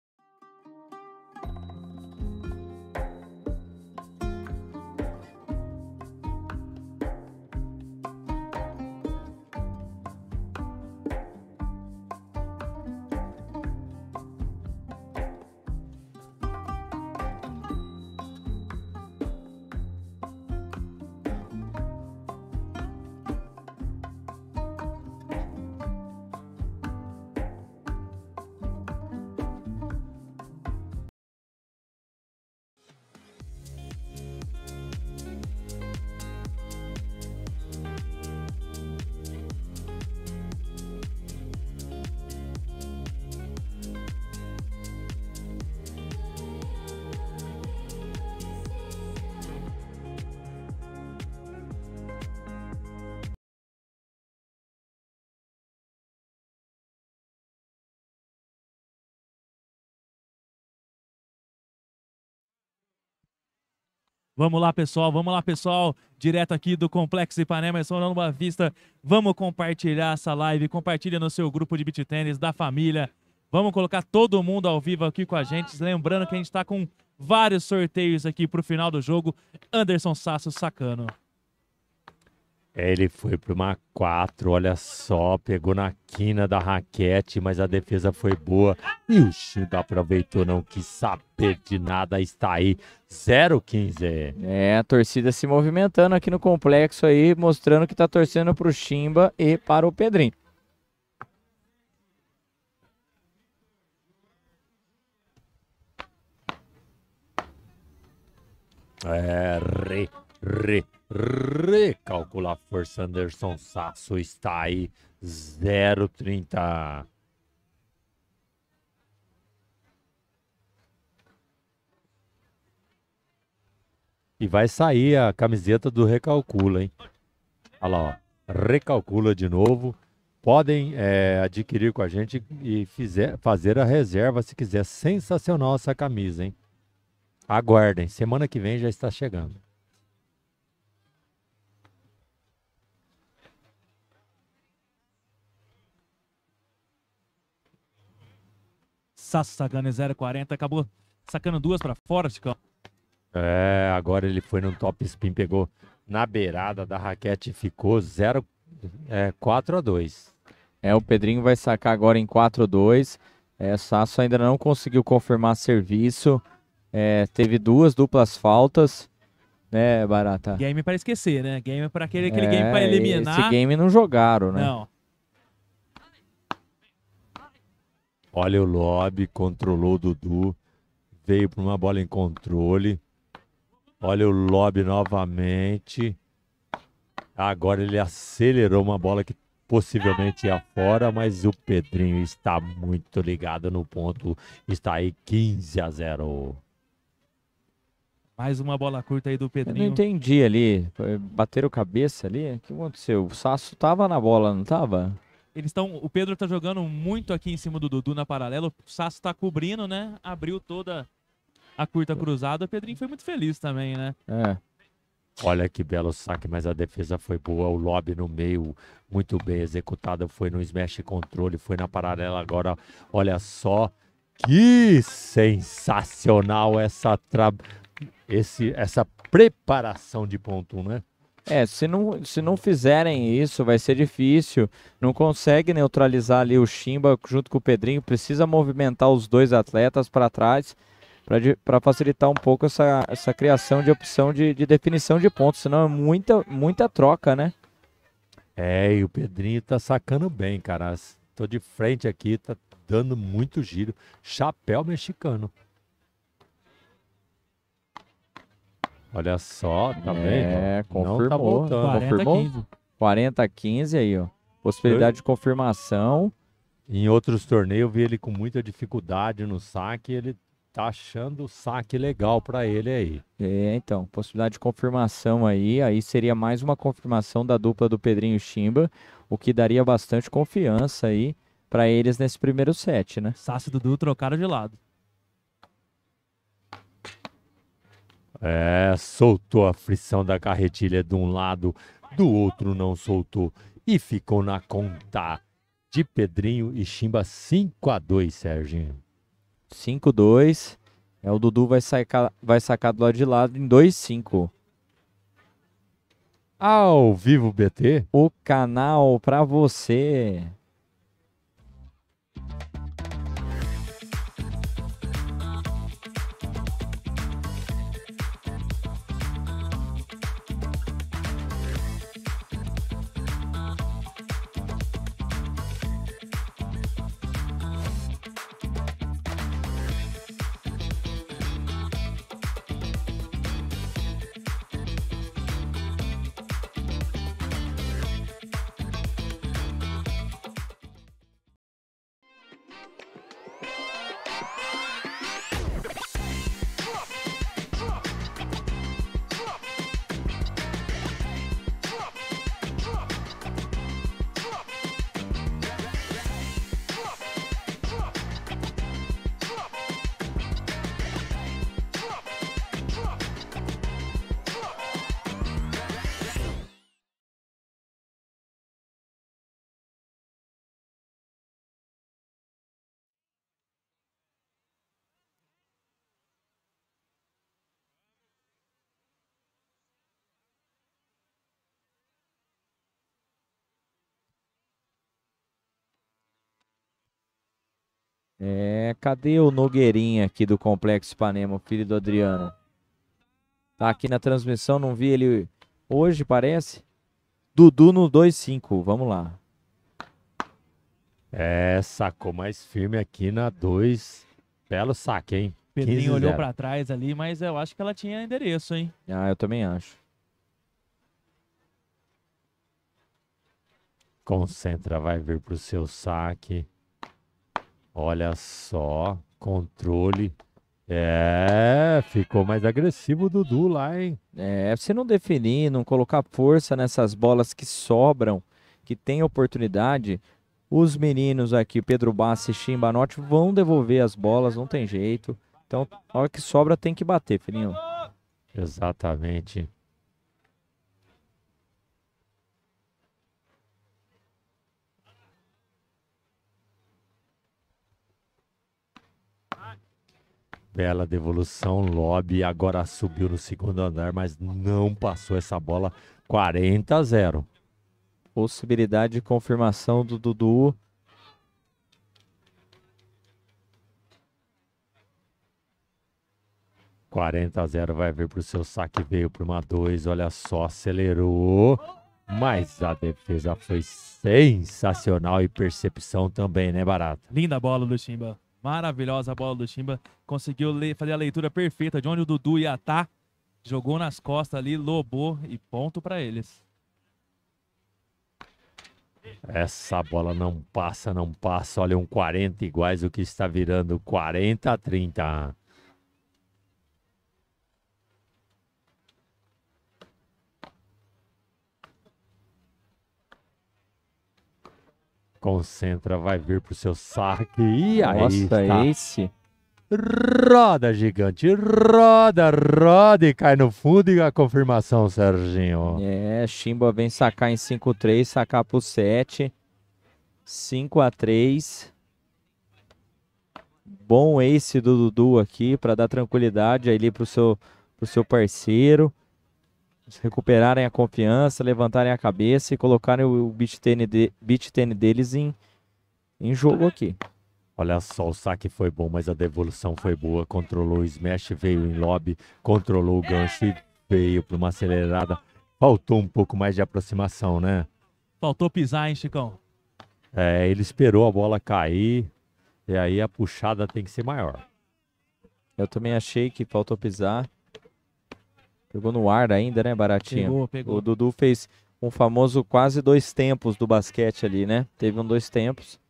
Vamos lá, pessoal, vamos lá, pessoal, direto aqui do Complexo Ipanema, em São Paulo, Nova Vista. Vamos compartilhar essa live, compartilha no seu grupo de beat tênis da família. Vamos colocar todo mundo ao vivo aqui com a gente, lembrando que a gente está com vários sorteios aqui para o final do jogo. Anderson Sasso Sacano. É, ele foi para uma 4, olha só, pegou na quina da raquete, mas a defesa foi boa. E o Chico aproveitou, não quis saber de nada, está aí 0-15. É, a torcida se movimentando aqui no complexo aí, mostrando que está torcendo para o Chimba e para o Pedrinho. É, re, re, Recalcular força, Anderson Sasso está aí, 0,30. E vai sair a camiseta do Recalcula, hein? Olha lá, ó. Recalcula de novo. Podem é, adquirir com a gente e fizer, fazer a reserva se quiser. Sensacional essa camisa, hein? Aguardem. Semana que vem já está chegando. Sasso sacando 0,40. Acabou sacando duas para fora, Chicão. É, agora ele foi no top spin, pegou na beirada da raquete e ficou 0, é, 4 a 2. É, o Pedrinho vai sacar agora em 4 a 2. É, Sasso ainda não conseguiu confirmar serviço. É, teve duas duplas faltas. Né, Barata? Game para esquecer, né? Game para aquele, aquele é, game para eliminar. Esse game não jogaram, né? Não. Olha o lobby, controlou o Dudu. Veio para uma bola em controle. Olha o lobby novamente. Agora ele acelerou uma bola que possivelmente ia fora, mas o Pedrinho está muito ligado no ponto. Está aí 15 a 0. Mais uma bola curta aí do Pedrinho. Eu não entendi ali. Bateram cabeça ali? O que aconteceu? O Sasso tava na bola, não tava? Eles estão. O Pedro tá jogando muito aqui em cima do Dudu na paralela. O Sasso tá cobrindo, né? Abriu toda a curta cruzada. O Pedrinho foi muito feliz também, né? É. Olha que belo saque, mas a defesa foi boa. O lobby no meio, muito bem executado, Foi no smash controle, foi na paralela. Agora, olha só. Que sensacional essa, tra... Esse, essa preparação de ponto, né? É, se não, se não fizerem isso, vai ser difícil. Não consegue neutralizar ali o Chimba junto com o Pedrinho. Precisa movimentar os dois atletas para trás para facilitar um pouco essa, essa criação de opção de, de definição de pontos. Senão é muita, muita troca, né? É, e o Pedrinho tá sacando bem, cara. Tô de frente aqui, tá dando muito giro. Chapéu mexicano. Olha só, tá é, vendo? É, bem, tá confirmou. tá 40, confirmou? 15. 40 15 aí, ó. Possibilidade de confirmação. Em outros torneios eu vi ele com muita dificuldade no saque, ele tá achando o saque legal para ele aí. É, então, possibilidade de confirmação aí, aí seria mais uma confirmação da dupla do Pedrinho Chimba, o que daria bastante confiança aí para eles nesse primeiro set, né? Sassi e Dudu trocaram de lado. É, soltou a frição da carretilha de um lado, do outro não soltou. E ficou na conta de Pedrinho e Chimba 5 a 2 Serginho. 5 2 é, o Dudu vai sacar, vai sacar do lado de lado em 2-5. Ao vivo, BT. O canal pra você. cadê o Nogueirinha aqui do Complexo Ipanema, filho do Adriano? Tá aqui na transmissão, não vi ele hoje, parece. Dudu no 2-5, vamos lá. É, sacou mais firme aqui na 2. Belo saque, hein? Pedrinho olhou para trás ali, mas eu acho que ela tinha endereço, hein? Ah, eu também acho. Concentra, vai vir pro seu saque. Olha só, controle. É, ficou mais agressivo o Dudu lá, hein? É, se não definir, não colocar força nessas bolas que sobram, que tem oportunidade, os meninos aqui, Pedro Bassi e Chimbanotti, vão devolver as bolas, não tem jeito. Então, a hora que sobra tem que bater, filhinho. Exatamente. bela devolução. Lobby agora subiu no segundo andar, mas não passou essa bola. 40 a 0. Possibilidade de confirmação do Dudu. Quarenta a zero vai vir para o seu saque, veio para uma dois, olha só, acelerou. Mas a defesa foi sensacional e percepção também, né, Barata? Linda bola do Simba. Maravilhosa a bola do Chimba. Conseguiu fazer a leitura perfeita de onde o Dudu ia estar. Tá. Jogou nas costas ali, lobou e ponto para eles. Essa bola não passa, não passa. Olha, um 40 iguais o que está virando 40 a 30. Concentra, vai vir pro seu saque. E aí Nossa, está. esse... Roda, gigante, roda, roda e cai no fundo e a confirmação, Serginho. É, Chimba vem sacar em 5-3, sacar pro 7. 5 3 Bom ace do Dudu aqui pra dar tranquilidade ali pro seu, pro seu parceiro recuperarem a confiança, levantarem a cabeça e colocarem o beat tênis de, deles em, em jogo aqui. Olha só, o saque foi bom, mas a devolução foi boa. Controlou o smash, veio em lobby, controlou o gancho e veio para uma acelerada. Faltou um pouco mais de aproximação, né? Faltou pisar, hein, Chicão? É, ele esperou a bola cair e aí a puxada tem que ser maior. Eu também achei que faltou pisar. Pegou no ar ainda, né, Baratinho? Pegou, pegou. O Dudu fez um famoso quase dois tempos do basquete ali, né? Teve um dois tempos.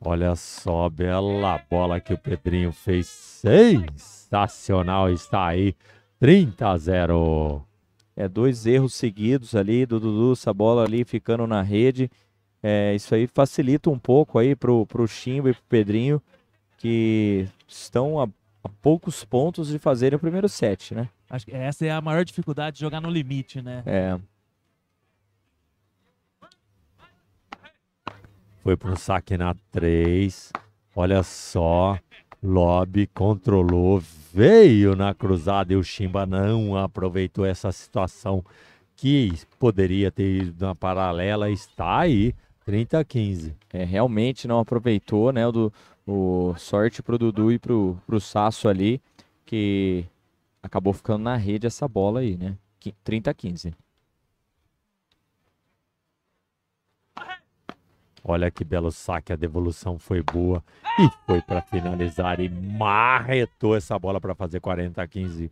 Olha só, bela bola que o Pedrinho fez. Sensacional está aí. 30 a 0. É, dois erros seguidos ali do Dudu, essa bola ali ficando na rede. É, isso aí facilita um pouco aí para o Chimba e para o Pedrinho que estão a, a poucos pontos de fazerem o primeiro set, né? Acho que essa é a maior dificuldade de jogar no limite, né? É. Foi para um saque na 3. Olha só. Lobby controlou, veio na cruzada e o Chimba não aproveitou essa situação que poderia ter ido na paralela. Está aí, 30 a 15. É, realmente não aproveitou, né? O do, o sorte pro Dudu e pro, pro Sasso ali, que acabou ficando na rede essa bola aí, né? 30 a 15. Olha que belo saque, a devolução foi boa e foi para finalizar e marretou essa bola para fazer 40 a 15.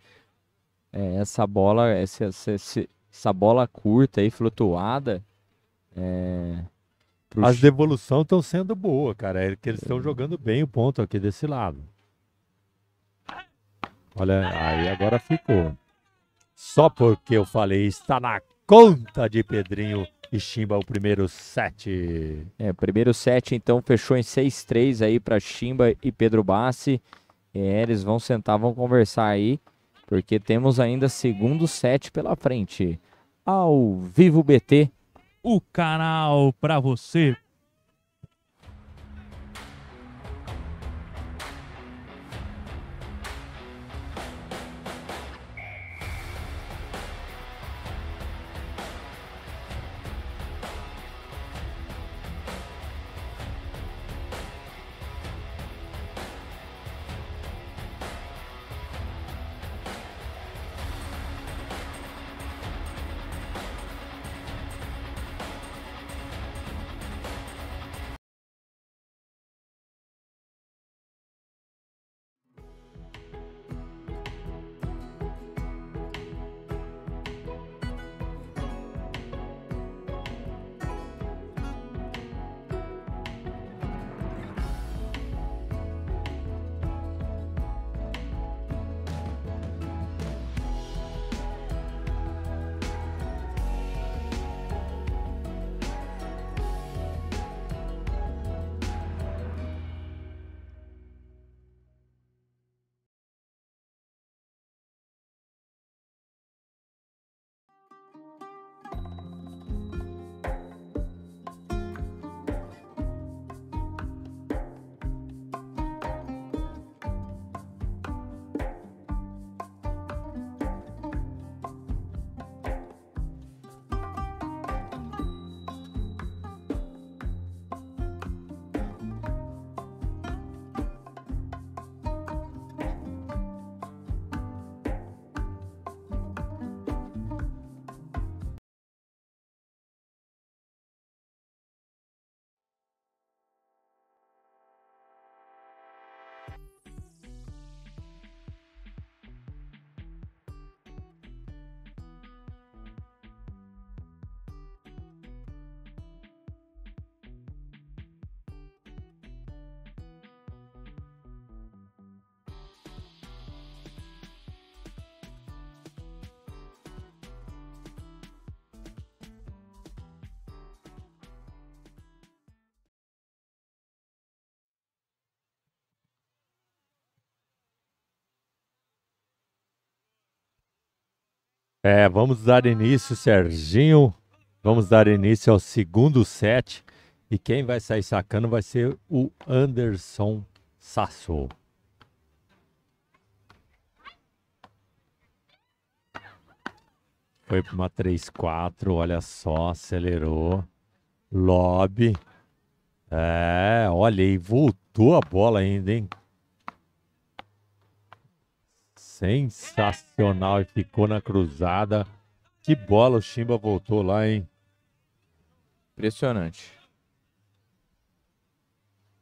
É, essa bola, essa, essa, essa bola curta e flutuada, é, as devoluções estão sendo boas, cara. É que eles estão é. jogando bem o ponto aqui desse lado. Olha, aí agora ficou. Só porque eu falei, está na conta de Pedrinho e Chimba o primeiro set. É, o primeiro set então fechou em 6-3 aí para Chimba e Pedro Bassi. É, eles vão sentar, vão conversar aí, porque temos ainda segundo set pela frente. Ao vivo BT o canal para você. É, vamos dar início, Serginho. Vamos dar início ao segundo set. E quem vai sair sacando vai ser o Anderson Sassou. Foi para uma 3-4, olha só, acelerou. Lobby. É, olha, e voltou a bola ainda, hein? sensacional e ficou na cruzada. Que bola o Chimba voltou lá, hein? Impressionante.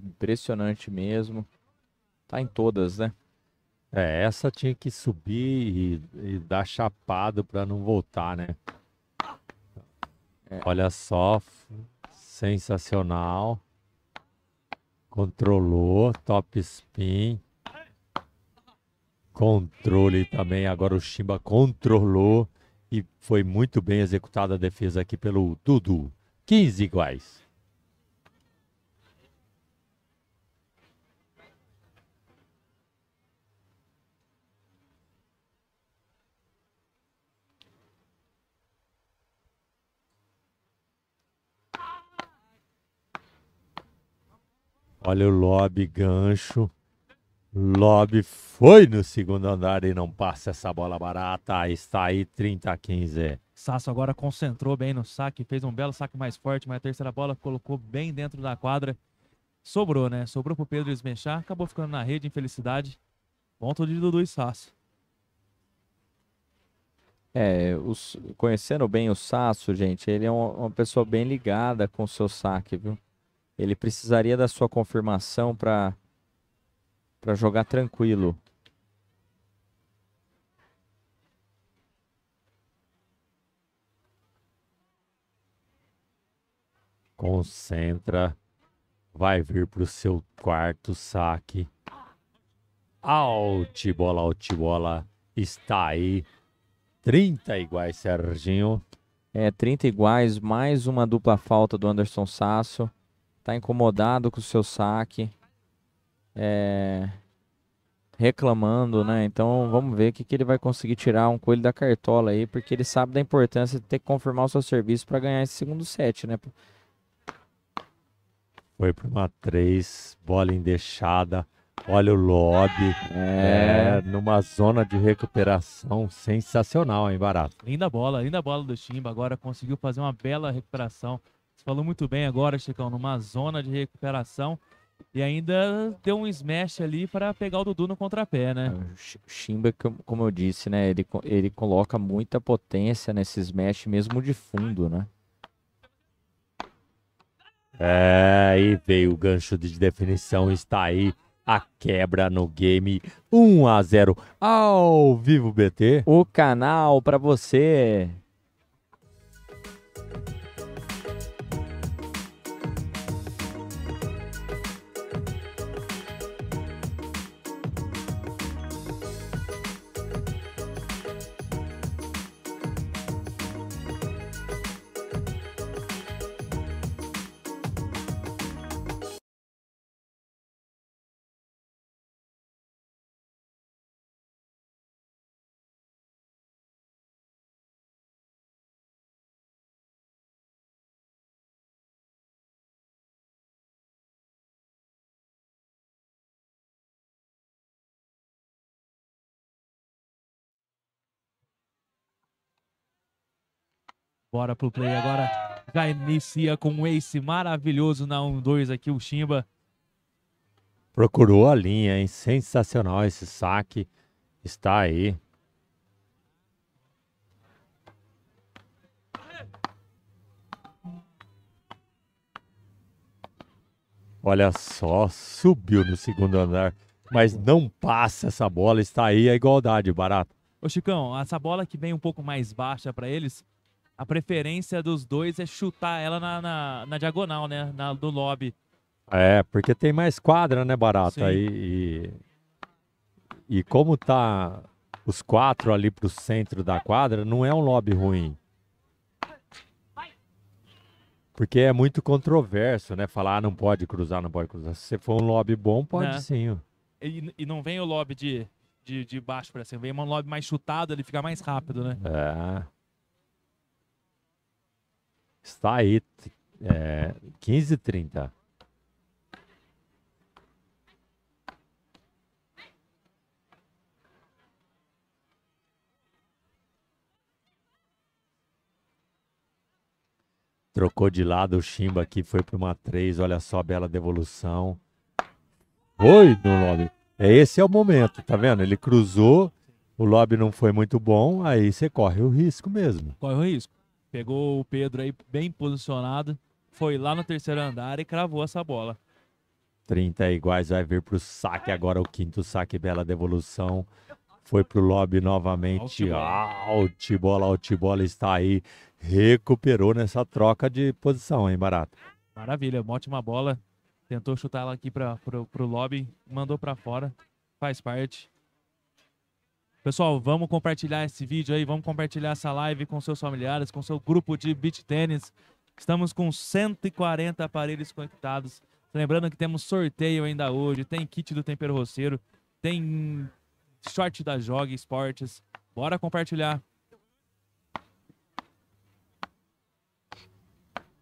Impressionante mesmo. Tá em todas, né? É, essa tinha que subir e, e dar chapado para não voltar, né? É. Olha só, sensacional. Controlou, top spin. Controle também. Agora o Chimba controlou e foi muito bem executada a defesa aqui pelo Dudu. 15 iguais. Olha o lobby, gancho. Lob foi no segundo andar e não passa essa bola barata. Está aí 30 a 15. Sasso agora concentrou bem no saque, fez um belo saque mais forte, mas a terceira bola colocou bem dentro da quadra. Sobrou, né? Sobrou pro Pedro esmechar, acabou ficando na rede, infelicidade. Ponto de Dudu e Sasso. É, os, conhecendo bem o Sasso, gente, ele é uma, uma pessoa bem ligada com o seu saque, viu? Ele precisaria da sua confirmação para para jogar tranquilo. Concentra. Vai vir para o seu quarto saque. Altibola, altibola. Está aí. 30 iguais, Serginho. É, 30 iguais. Mais uma dupla falta do Anderson Sasso. Está incomodado com o seu saque é, reclamando, né? Então vamos ver o que, que ele vai conseguir tirar um coelho da cartola aí, porque ele sabe da importância de ter que confirmar o seu serviço para ganhar esse segundo set, né? Foi para uma 3, bola endeixada, olha o lobby, é... é... numa zona de recuperação sensacional, hein, Barato? Linda bola, linda bola do Chimba, agora conseguiu fazer uma bela recuperação. Você falou muito bem agora, Chicão, numa zona de recuperação e ainda deu um smash ali para pegar o Dudu no contrapé, né? Ah, o Shimba, como eu disse, né? Ele, ele coloca muita potência nesse smash mesmo de fundo, né? É, e veio o gancho de definição, está aí a quebra no game 1 a 0 ao vivo BT. O canal para você Bora pro play agora. Já inicia com um ace maravilhoso na 1-2 aqui, o Chimba. Procurou a linha, hein? Sensacional esse saque. Está aí. Olha só, subiu no segundo andar, mas não passa essa bola, está aí a igualdade, barato. Ô Chicão, essa bola que vem um pouco mais baixa para eles, a preferência dos dois é chutar ela na, na, na diagonal, né? Na, do lobby. É, porque tem mais quadra, né, Barata? E, e, e, como tá os quatro ali pro centro da quadra, não é um lobby ruim. Porque é muito controverso, né? Falar, ah, não pode cruzar, não pode cruzar. Se for um lobby bom, pode né. sim. E, e não vem o lobby de, de, de baixo para cima, vem um lobby mais chutado, ele fica mais rápido, né? É. Está aí, é, 15 30 Trocou de lado o Chimba aqui, foi para uma 3. Olha só a bela devolução. Foi no lobby. É, esse é o momento, tá vendo? Ele cruzou, o lobby não foi muito bom, aí você corre o risco mesmo. Corre o risco. Pegou o Pedro aí bem posicionado, foi lá no terceiro andar e cravou essa bola. 30 iguais, vai vir pro saque agora o quinto saque, bela devolução. Foi pro lobby novamente. Altibola, Altibola está aí. Recuperou nessa troca de posição, hein, Barata? Maravilha, uma ótima bola. Tentou chutar ela aqui para pro, pro lobby, mandou para fora. Faz parte. Pessoal, vamos compartilhar esse vídeo aí, vamos compartilhar essa live com seus familiares, com seu grupo de beach tênis. Estamos com 140 aparelhos conectados. Lembrando que temos sorteio ainda hoje, tem kit do Tempero Roceiro, tem short da jog Esportes. Bora compartilhar.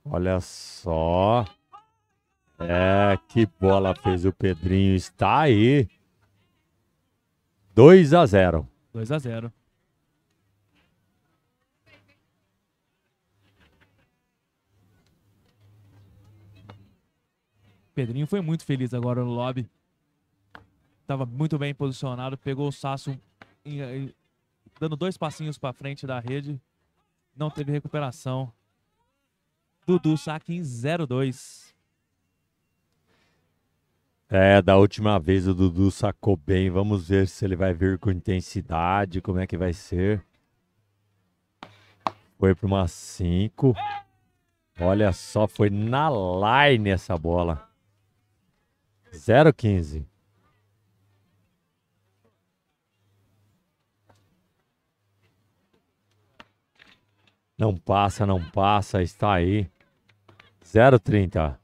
Olha só. É, que bola fez o Pedrinho. Está aí. 2 a 0. 2 a 0. Pedrinho foi muito feliz agora no lobby. Tava muito bem posicionado, pegou o Sasso dando dois passinhos para frente da rede. Não teve recuperação. Dudu saque em 0-2. É, da última vez o Dudu sacou bem. Vamos ver se ele vai vir com intensidade, como é que vai ser. Foi para uma 5. Olha só, foi na line essa bola. 0,15. Não passa, não passa, está aí. 0,30.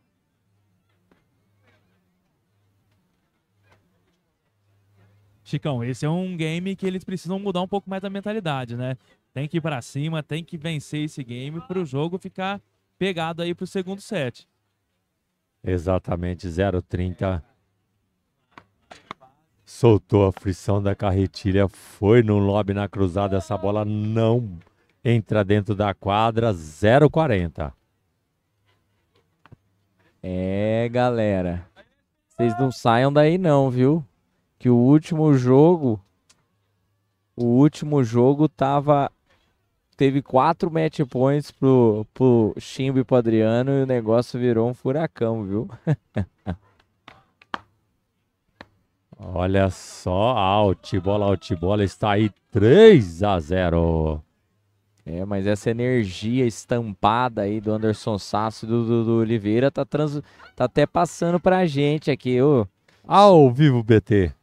Chicão, esse é um game que eles precisam mudar um pouco mais a mentalidade, né? Tem que ir para cima, tem que vencer esse game para o jogo ficar pegado aí pro segundo set. Exatamente, 0-30. Soltou a frição da carretilha, foi no lobby na cruzada, essa bola não entra dentro da quadra, 0-40. É, galera, vocês não saiam daí não, viu? que o último jogo o último jogo tava teve quatro match points pro, pro Chimbo e pro Adriano e o negócio virou um furacão, viu? Olha só, altibola, bola está aí 3 a 0. É, mas essa energia estampada aí do Anderson Sasso e do, do, do Oliveira tá, trans, tá até passando pra gente aqui, ô. Ao vivo, BT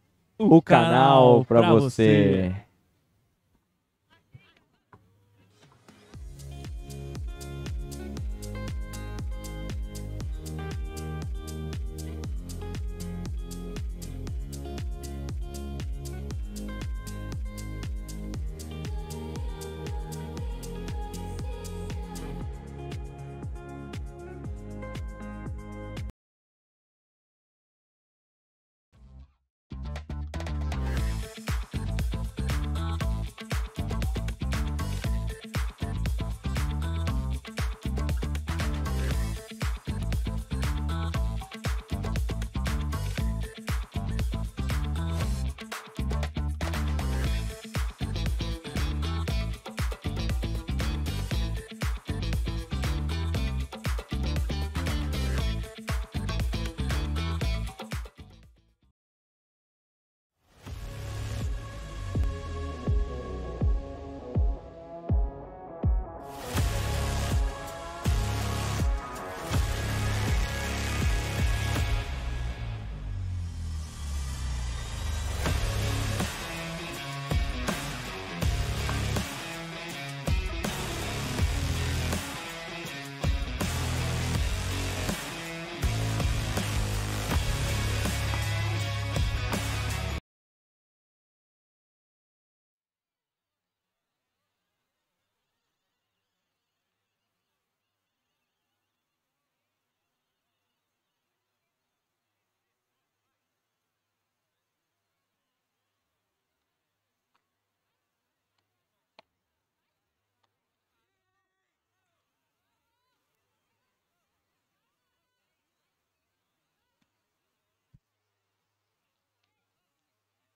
o canal para você. você.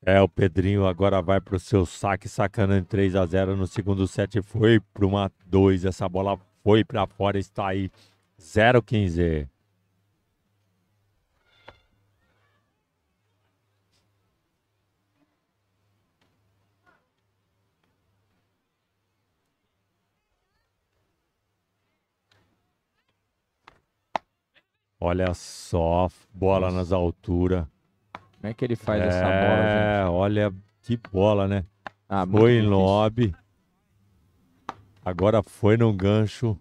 É, o Pedrinho agora vai pro seu saque, sacando em 3 a 0 no segundo set. Foi para uma 2. Essa bola foi para fora, está aí 0 15. Olha só, bola nas alturas. Como é que ele faz é, essa bola? É, olha que bola, né? Ah, foi em lobby. Agora foi no gancho.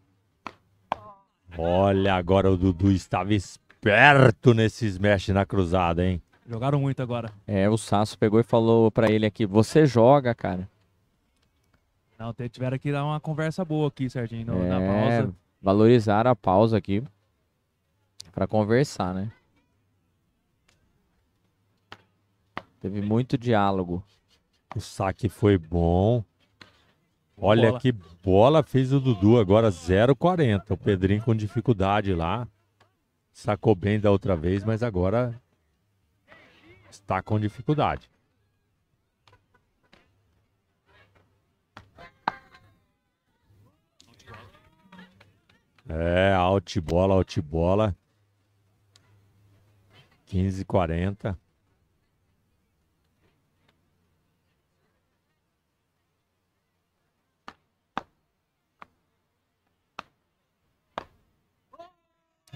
Olha, agora o Dudu estava esperto nesse smash na cruzada, hein? Jogaram muito agora. É, o Sasso pegou e falou para ele aqui: Você joga, cara. Não, tiveram que dar uma conversa boa aqui, Serginho, no, é, na pausa. Valorizaram a pausa aqui para conversar, né? Teve muito diálogo. O saque foi bom. Olha bola. que bola fez o Dudu agora 0,40. O Pedrinho com dificuldade lá. Sacou bem da outra vez, mas agora está com dificuldade. É, alt bola, alt bola. 15,40.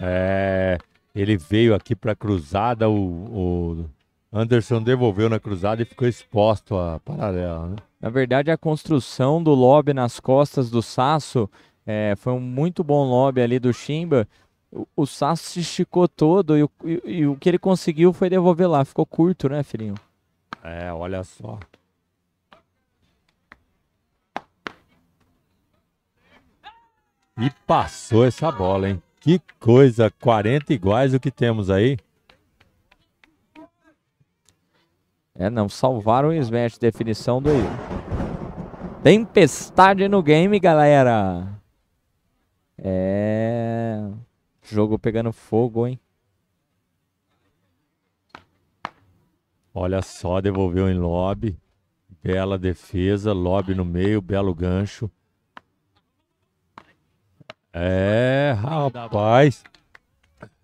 É, ele veio aqui para cruzada, o, o, Anderson devolveu na cruzada e ficou exposto à paralela. Né? Na verdade, a construção do lobby nas costas do Sasso é, foi um muito bom lobby ali do Chimba. O, o Sasso se esticou todo e o, e, e o que ele conseguiu foi devolver lá. Ficou curto, né, filhinho? É, olha só. E passou essa bola, hein? Que coisa, 40 iguais o que temos aí. É, não, salvaram o smash, definição do Tempestade no game, galera. É... Jogo pegando fogo, hein. Olha só, devolveu em lobby. Bela defesa, lobby no meio, belo gancho. É, tá rapaz.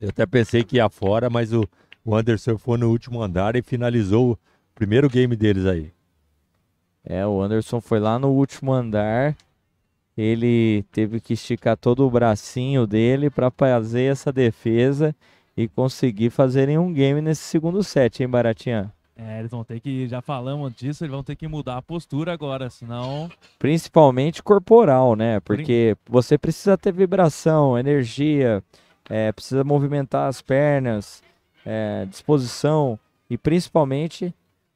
Eu até pensei que ia fora, mas o, o Anderson foi no último andar e finalizou o primeiro game deles aí. É, o Anderson foi lá no último andar. Ele teve que esticar todo o bracinho dele para fazer essa defesa e conseguir fazerem um game nesse segundo set, hein, Baratinha? É, eles vão ter que, já falamos disso, eles vão ter que mudar a postura agora, senão. Principalmente corporal, né? Porque você precisa ter vibração, energia, é, precisa movimentar as pernas, é, disposição e principalmente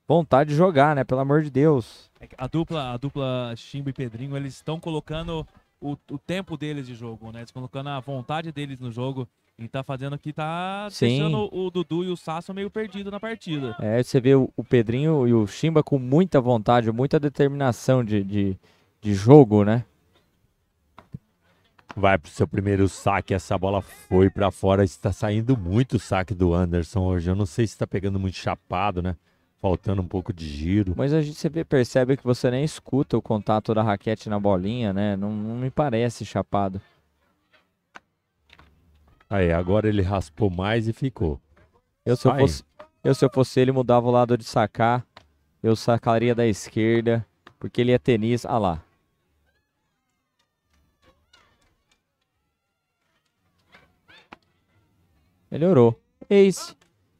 vontade de jogar, né? Pelo amor de Deus. É a dupla, a dupla Chimbo e Pedrinho, eles estão colocando o, o tempo deles de jogo, né? Eles colocando a vontade deles no jogo. E tá fazendo aqui, tá Sim. deixando o Dudu e o Sasso meio perdido na partida. É, você vê o, o Pedrinho e o Chimba com muita vontade, muita determinação de, de, de jogo, né? Vai pro seu primeiro saque, essa bola foi para fora. Está saindo muito o saque do Anderson hoje. Eu não sei se está pegando muito chapado, né? Faltando um pouco de giro. Mas a gente percebe que você nem escuta o contato da raquete na bolinha, né? Não, não me parece chapado. Aí, agora ele raspou mais e ficou. Eu se eu, fosse, eu, se eu fosse ele, mudava o lado de sacar. Eu sacaria da esquerda, porque ele é tenis Ah lá. Melhorou. Ace.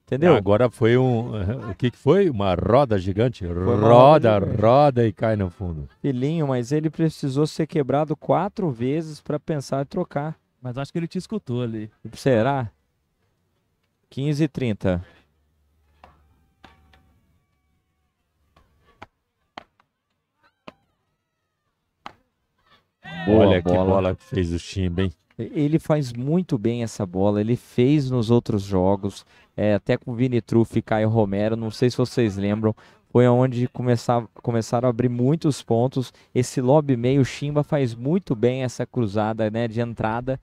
Entendeu? Agora foi um. O que, que foi? Uma roda gigante? roda, roda, roda e cai no fundo. Filhinho, mas ele precisou ser quebrado quatro vezes para pensar em trocar. Mas acho que ele te escutou ali. Será? 15 e 30. Boa Olha bola. que bola que fez o Chimba, hein? Ele faz muito bem essa bola, ele fez nos outros jogos, é, até com Vini Truffi e Caio Romero, não sei se vocês lembram, foi onde começava, começaram a abrir muitos pontos. Esse lobby meio, Chimba faz muito bem essa cruzada né, de entrada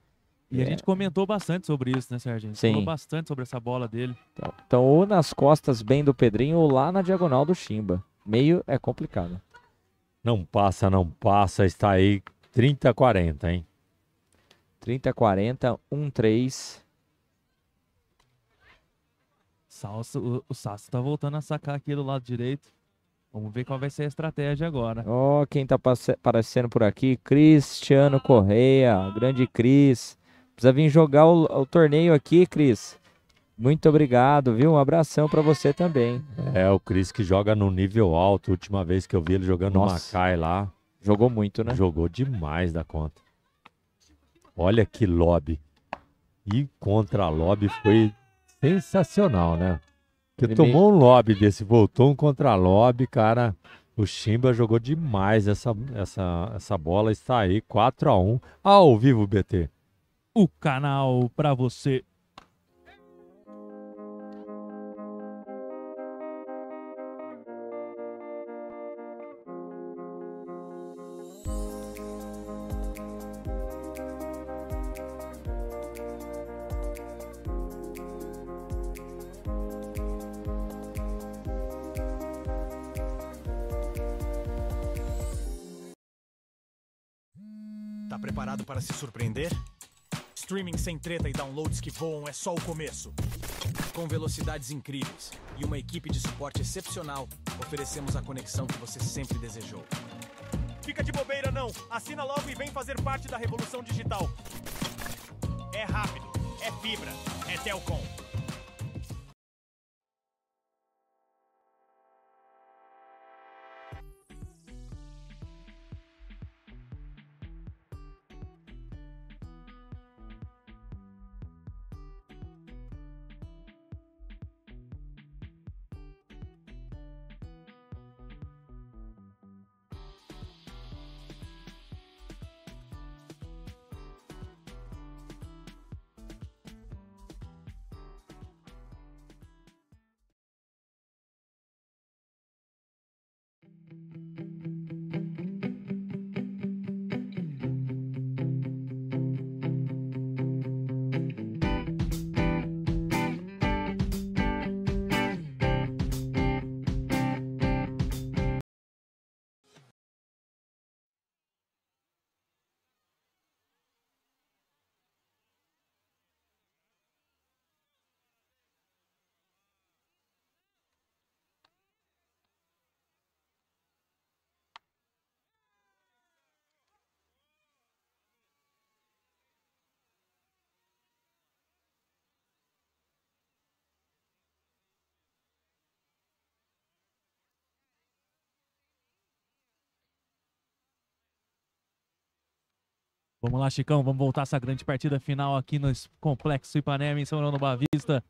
e é. a gente comentou bastante sobre isso, né, Sérgio? Sim. falou bastante sobre essa bola dele. Então, então, ou nas costas bem do Pedrinho, ou lá na diagonal do Chimba. Meio é complicado. Não passa, não passa. Está aí 30-40, hein? 30-40, 1-3. Salsa, o, o Sasso tá voltando a sacar aqui do lado direito. Vamos ver qual vai ser a estratégia agora. Ó, oh, quem tá aparecendo por aqui, Cristiano Correia, grande Cris. Precisa vir jogar o, o torneio aqui, Cris. Muito obrigado, viu? Um abração para você também. É, o Cris que joga no nível alto. Última vez que eu vi ele jogando no Macai lá. Jogou muito, né? Jogou demais da conta. Olha que lobby. E contra lobby foi sensacional, né? Porque tomou um lobby desse, voltou um contra lobby, cara. O Chimba jogou demais essa, essa, essa bola. Está aí 4x1 ao vivo, BT o canal para você. Tá preparado para se surpreender? sem treta e downloads que voam é só o começo. Com velocidades incríveis e uma equipe de suporte excepcional, oferecemos a conexão que você sempre desejou. Fica de bobeira não! Assina logo e vem fazer parte da revolução digital. É rápido, é fibra, é Telcom. Vamos lá, Chicão, vamos voltar essa grande partida final aqui no Complexo Ipanema, em São João do Bavista.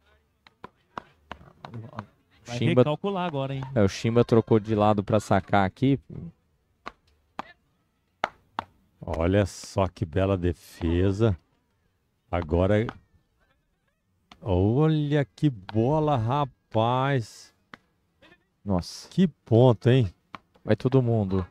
Vai Chimba... recalcular agora, hein? É, o Chimba trocou de lado para sacar aqui. Olha só que bela defesa. Agora... Olha que bola, rapaz. Nossa. Que ponto, hein? Vai todo mundo.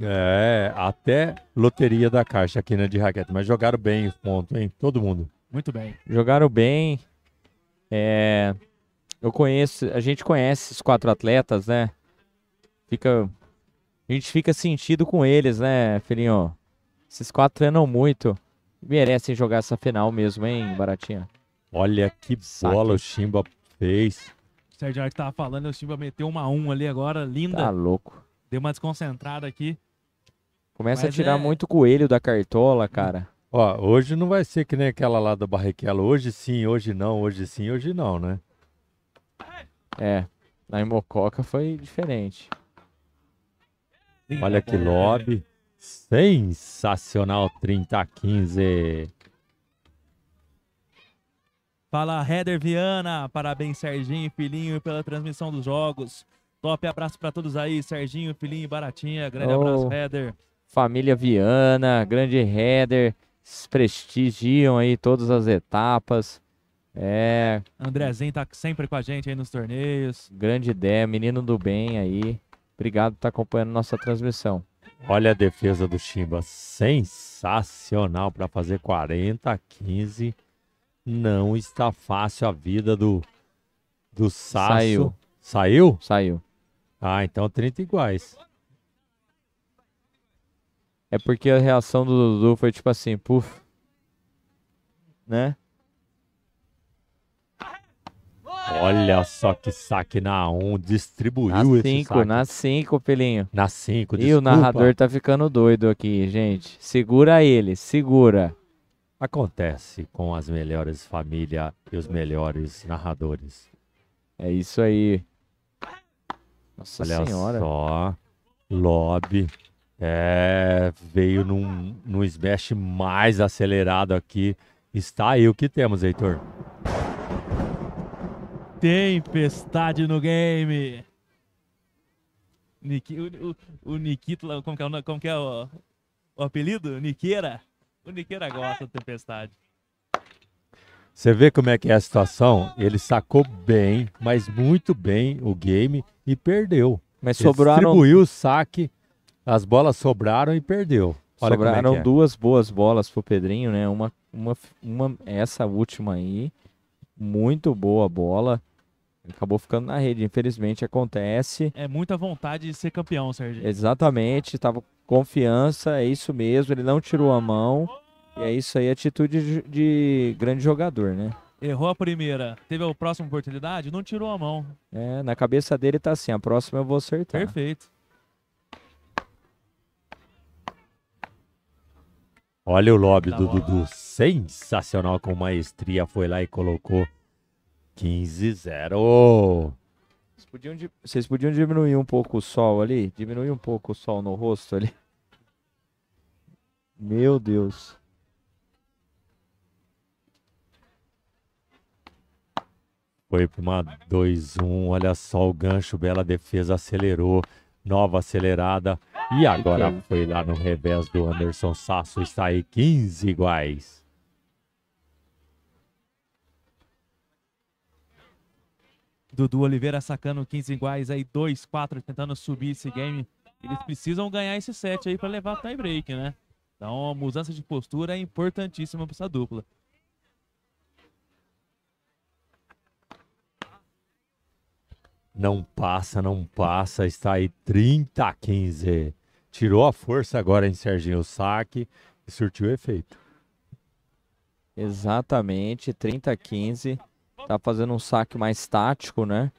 É, até loteria da Caixa aqui na de raquete. Mas jogaram bem os pontos, hein? Todo mundo. Muito bem. Jogaram bem. É, eu conheço, a gente conhece esses quatro atletas, né? Fica, a gente fica sentido com eles, né, filhinho? Esses quatro treinam muito. Merecem jogar essa final mesmo, hein, Baratinha? Olha que bola Saque. o Chimba fez. O Sérgio Ar que tava falando, o Chimba meteu uma um ali agora, linda. Tá louco. Deu uma desconcentrada aqui. Começa Mas a tirar é... muito coelho da cartola, hum. cara. Ó, hoje não vai ser que nem aquela lá da Barrichello. Hoje sim, hoje não, hoje sim, hoje não, né? É, na Imococa foi diferente. Olha que lobby. Sensacional 30 a 15. Fala Heather Viana, parabéns Serginho e Filhinho pela transmissão dos jogos. Top abraço para todos aí, Serginho, Filhinho e Baratinha. Grande oh. abraço, Heather. Família Viana, grande header, prestigiam aí todas as etapas. É. Andrezinho tá sempre com a gente aí nos torneios. Grande ideia, menino do bem aí. Obrigado por estar tá acompanhando nossa transmissão. Olha a defesa do Chimba, sensacional para fazer 40 a 15. Não está fácil a vida do do Saiu. Saiu? Saiu. Ah, então 30 iguais. É porque a reação do Dudu foi tipo assim, puf. Né? Olha só que saque na 1, um, distribuiu na esse cinco, saque. Na 5, Pelinho. Na 5, desculpa. E o narrador tá ficando doido aqui, gente. Segura ele, segura. Acontece com as melhores famílias e os melhores narradores. É isso aí. Nossa Olha senhora. Olha só, lobby. É, veio num, num smash mais acelerado aqui. Está aí o que temos, Heitor. Tempestade no game. Niki, o, o, o Nikito, como que é, o, como que é o, o apelido? Niqueira? O Niqueira gosta da Tempestade. Você vê como é que é a situação? Ele sacou bem, mas muito bem o game e perdeu. Mas sobraram... Distribuiu o saque as bolas sobraram e perdeu. Olha é sobraram é é. duas boas bolas pro Pedrinho, né? Uma, uma, uma, essa última aí, muito boa bola. Acabou ficando na rede, infelizmente acontece. É muita vontade de ser campeão, Sérgio. Exatamente, tava confiança, é isso mesmo. Ele não tirou a mão. E é isso aí, atitude de, grande jogador, né? Errou a primeira, teve a próxima oportunidade, não tirou a mão. É, na cabeça dele tá assim, a próxima eu vou acertar. Perfeito. Olha o lobby tá do Dudu, sensacional com maestria, foi lá e colocou 15-0. Vocês podiam, vocês podiam diminuir um pouco o sol ali? Diminuir um pouco o sol no rosto ali? Meu Deus. Foi para uma 2-1. Olha só o gancho, bela defesa, acelerou nova acelerada. E agora foi lá no revés do Anderson Sasso está aí 15 iguais. Dudu Oliveira sacando 15 iguais aí, 2, 4, tentando subir esse game. Eles precisam ganhar esse set aí para levar o tie break, né? Então, a mudança de postura é importantíssima para essa dupla. Não passa, não passa. Está aí 30 a 15. Tirou a força agora em Serginho Saque e surtiu efeito. Exatamente, 30 a 15. Tá fazendo um saque mais tático, né?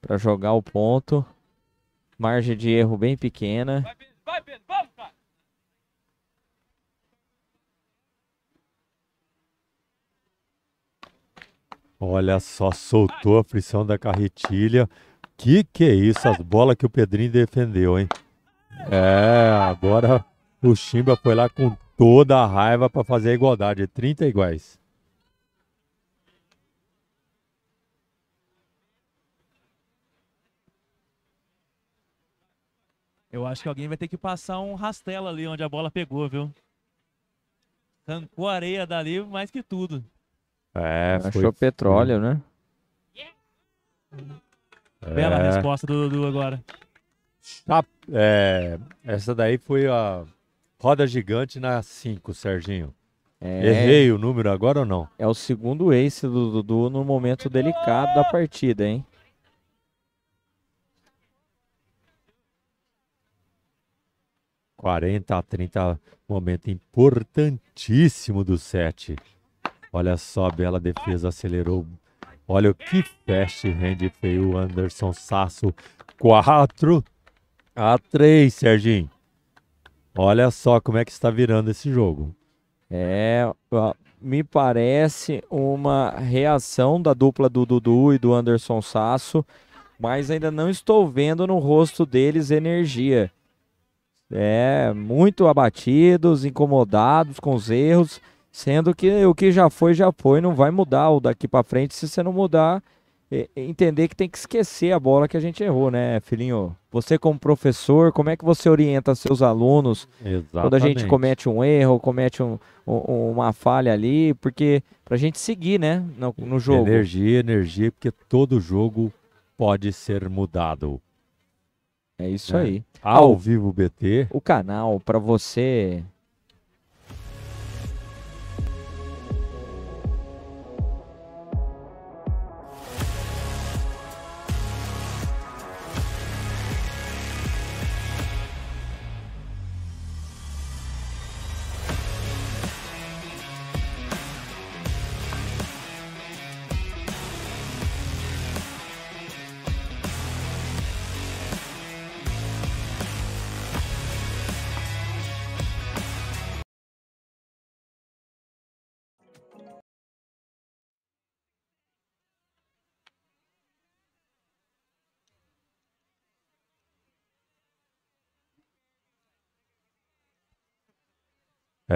Para jogar o ponto. Margem de erro bem pequena. Vai, vai, vai, Olha só, soltou a frição da carretilha. Que que é isso? As bolas que o Pedrinho defendeu, hein? É, agora o Chimba foi lá com toda a raiva para fazer a igualdade. 30 iguais. Eu acho que alguém vai ter que passar um rastelo ali onde a bola pegou, viu? a areia dali mais que tudo. É, Achou petróleo, né? Bela é. resposta do Dudu agora. Ah, é... Essa daí foi a roda gigante na 5, Serginho. É... Errei o número agora ou não? É o segundo ace do Dudu no momento delicado da partida, hein? Quarenta a 30, momento importantíssimo do set. Olha só, bela defesa, acelerou. Olha o que fast rende feio Anderson Sasso. 4 a 3, Serginho. Olha só como é que está virando esse jogo. É, me parece uma reação da dupla do Dudu e do Anderson Sasso, mas ainda não estou vendo no rosto deles energia. É, muito abatidos, incomodados com os erros Sendo que o que já foi, já foi, não vai mudar o daqui para frente. Se você não mudar, entender que tem que esquecer a bola que a gente errou, né, filhinho? Você como professor, como é que você orienta seus alunos Exatamente. quando a gente comete um erro, comete um, um, uma falha ali, porque a gente seguir, né, no, no, jogo. Energia, energia, porque todo jogo pode ser mudado. É isso né? aí. Ao, Ao vivo BT. O canal para você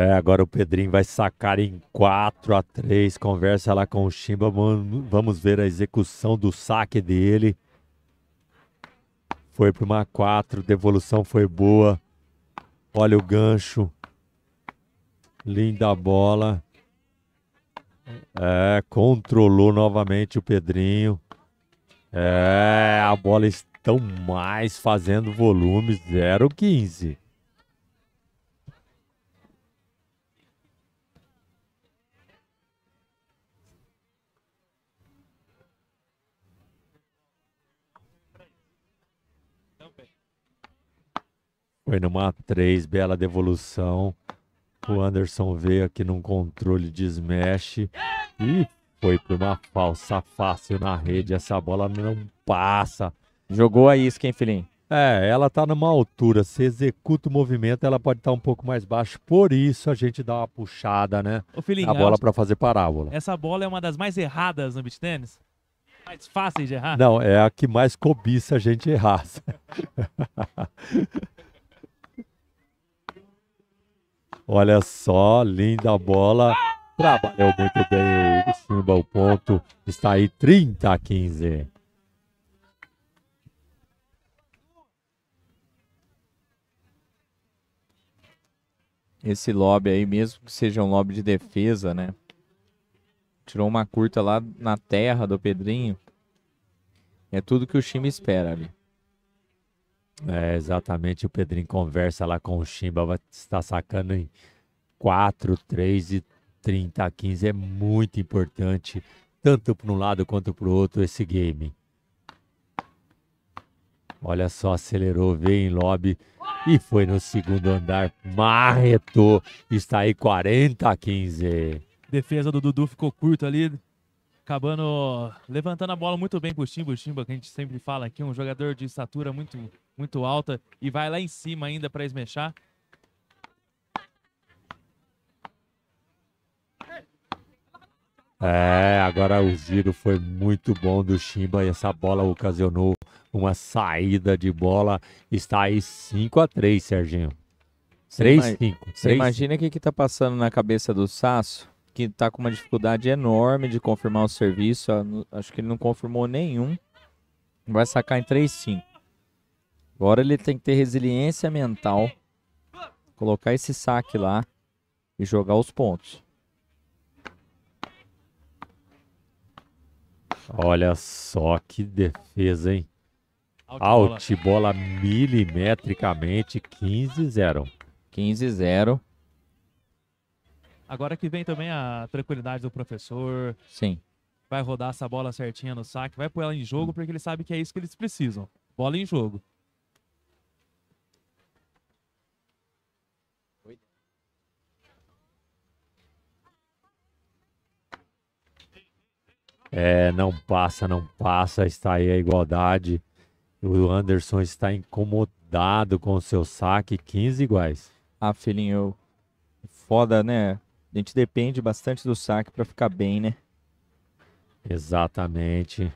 É, agora o Pedrinho vai sacar em 4 a 3 Conversa lá com o Chimba. Vamos ver a execução do saque dele. Foi para uma 4, devolução foi boa. Olha o gancho. Linda bola. É, controlou novamente o Pedrinho. É, a bola estão mais fazendo volume 15. Foi numa 3, bela devolução. O Anderson veio aqui num controle de smash. E foi por uma falsa fácil na rede. Essa bola não passa. Jogou a isca, hein, filhinho? É, ela tá numa altura. Se executa o movimento, ela pode estar tá um pouco mais baixo. Por isso a gente dá uma puxada, né? Ô, filhinho, a bola para fazer parábola. Essa bola é uma das mais erradas no beat tênis? mais fáceis de errar? Não, é a que mais cobiça a gente errar. Olha só, linda bola. Trabalhou muito bem o Simba, o ponto. Está aí 30 a 15. Esse lobby aí, mesmo que seja um lobby de defesa, né? Tirou uma curta lá na terra do Pedrinho. É tudo que o time espera ali. É, exatamente. O Pedrinho conversa lá com o Chimba, vai estar sacando em 4, 3 e 30 15. É muito importante, tanto para um lado quanto para o outro, esse game. Olha só, acelerou, veio em lobby e foi no segundo andar, marretou, está aí 40 a 15. Defesa do Dudu ficou curta ali, acabando levantando a bola muito bem pro Chimbo. Chimbo, que a gente sempre fala aqui, um jogador de estatura muito, muito alta e vai lá em cima ainda para esmechar. É, agora o giro foi muito bom do Chimba e essa bola ocasionou uma saída de bola. Está aí 5 a 3 Serginho. 3-5. Imagina o que, que tá passando na cabeça do Sasso que está com uma dificuldade enorme de confirmar o serviço. Acho que ele não confirmou nenhum. Vai sacar em 3-5. Agora ele tem que ter resiliência mental. Colocar esse saque lá e jogar os pontos. Olha só que defesa, hein? Altibola, bola milimetricamente 15-0. 15-0. Agora que vem também a tranquilidade do professor. Sim. Vai rodar essa bola certinha no saque, vai pôr ela em jogo, porque ele sabe que é isso que eles precisam. Bola em jogo. É, não passa, não passa. Está aí a igualdade. O Anderson está incomodado com o seu saque. 15 iguais. Ah, filhinho, foda, né? A gente depende bastante do saque para ficar bem, né? Exatamente.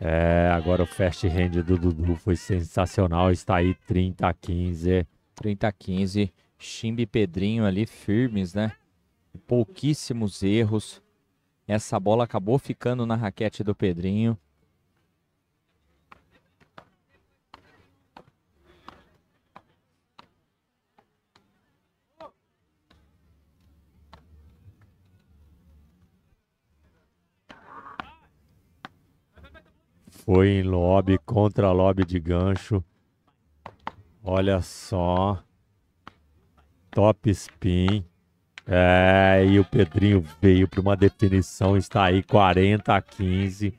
É, agora o fast hand do Dudu foi sensacional. Está aí 30 a 15. 30 a 15. Chimbi e Pedrinho ali firmes, né? Pouquíssimos erros. Essa bola acabou ficando na raquete do Pedrinho. Foi em lobby, contra lobby de gancho. Olha só. Top spin. É, e o Pedrinho veio para uma definição, está aí 40 a 15.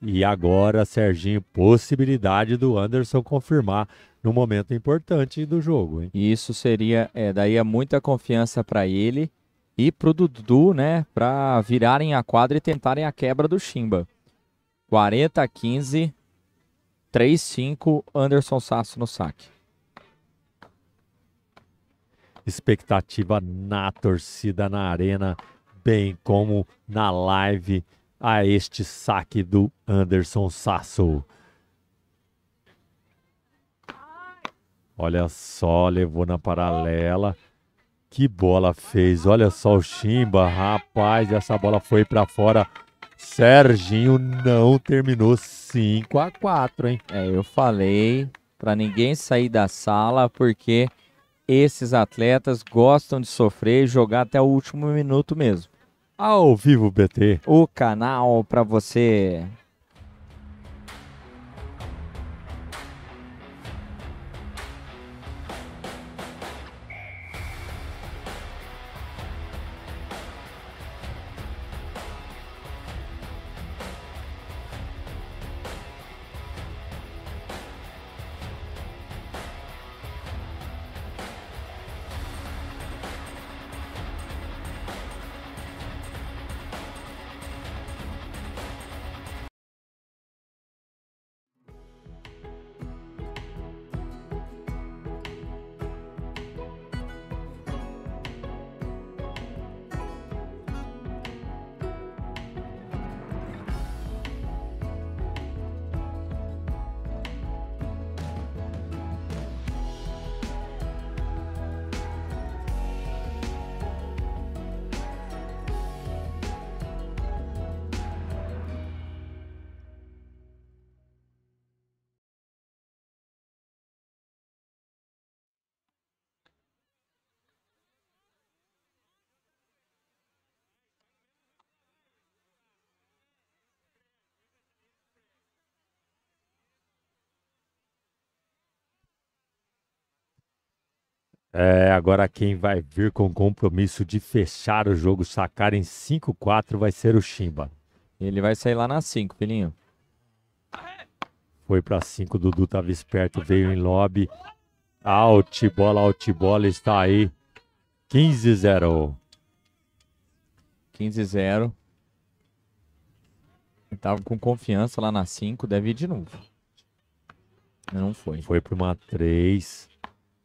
E agora, Serginho, possibilidade do Anderson confirmar no momento importante do jogo. Hein? Isso seria, é, muita confiança para ele e para o Dudu, né, para virarem a quadra e tentarem a quebra do Chimba. 40-15, 3-5, Anderson Sasso no saque. Expectativa na torcida, na arena, bem como na live, a este saque do Anderson Sasso. Olha só, levou na paralela. Que bola fez. Olha só o Chimba, rapaz, essa bola foi para fora. Serginho não terminou 5 a 4 hein? É, eu falei para ninguém sair da sala porque esses atletas gostam de sofrer e jogar até o último minuto mesmo. Ao vivo, BT. O canal para você É, agora quem vai vir com o compromisso de fechar o jogo, sacar em 5-4 vai ser o Chimba. Ele vai sair lá na 5, filhinho. Foi para 5, Dudu tava esperto, veio em lobby. Out, bola, out, bola, está aí. 15-0. 15-0. Tava com confiança lá na 5, deve ir de novo. Não foi. Foi para uma 3.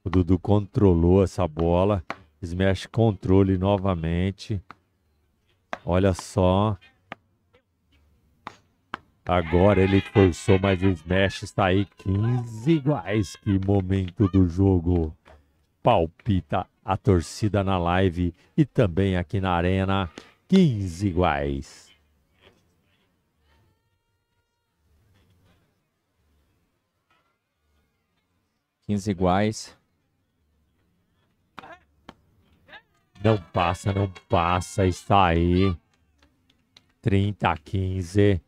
O Dudu controlou essa bola. Smash controle novamente. Olha só. Agora ele forçou, mas o Smash está aí 15 iguais. Que momento do jogo. Palpita a torcida na live e também aqui na arena. 15 iguais. Quinze iguais. Não passa, não passa. Está aí. 30 a 15.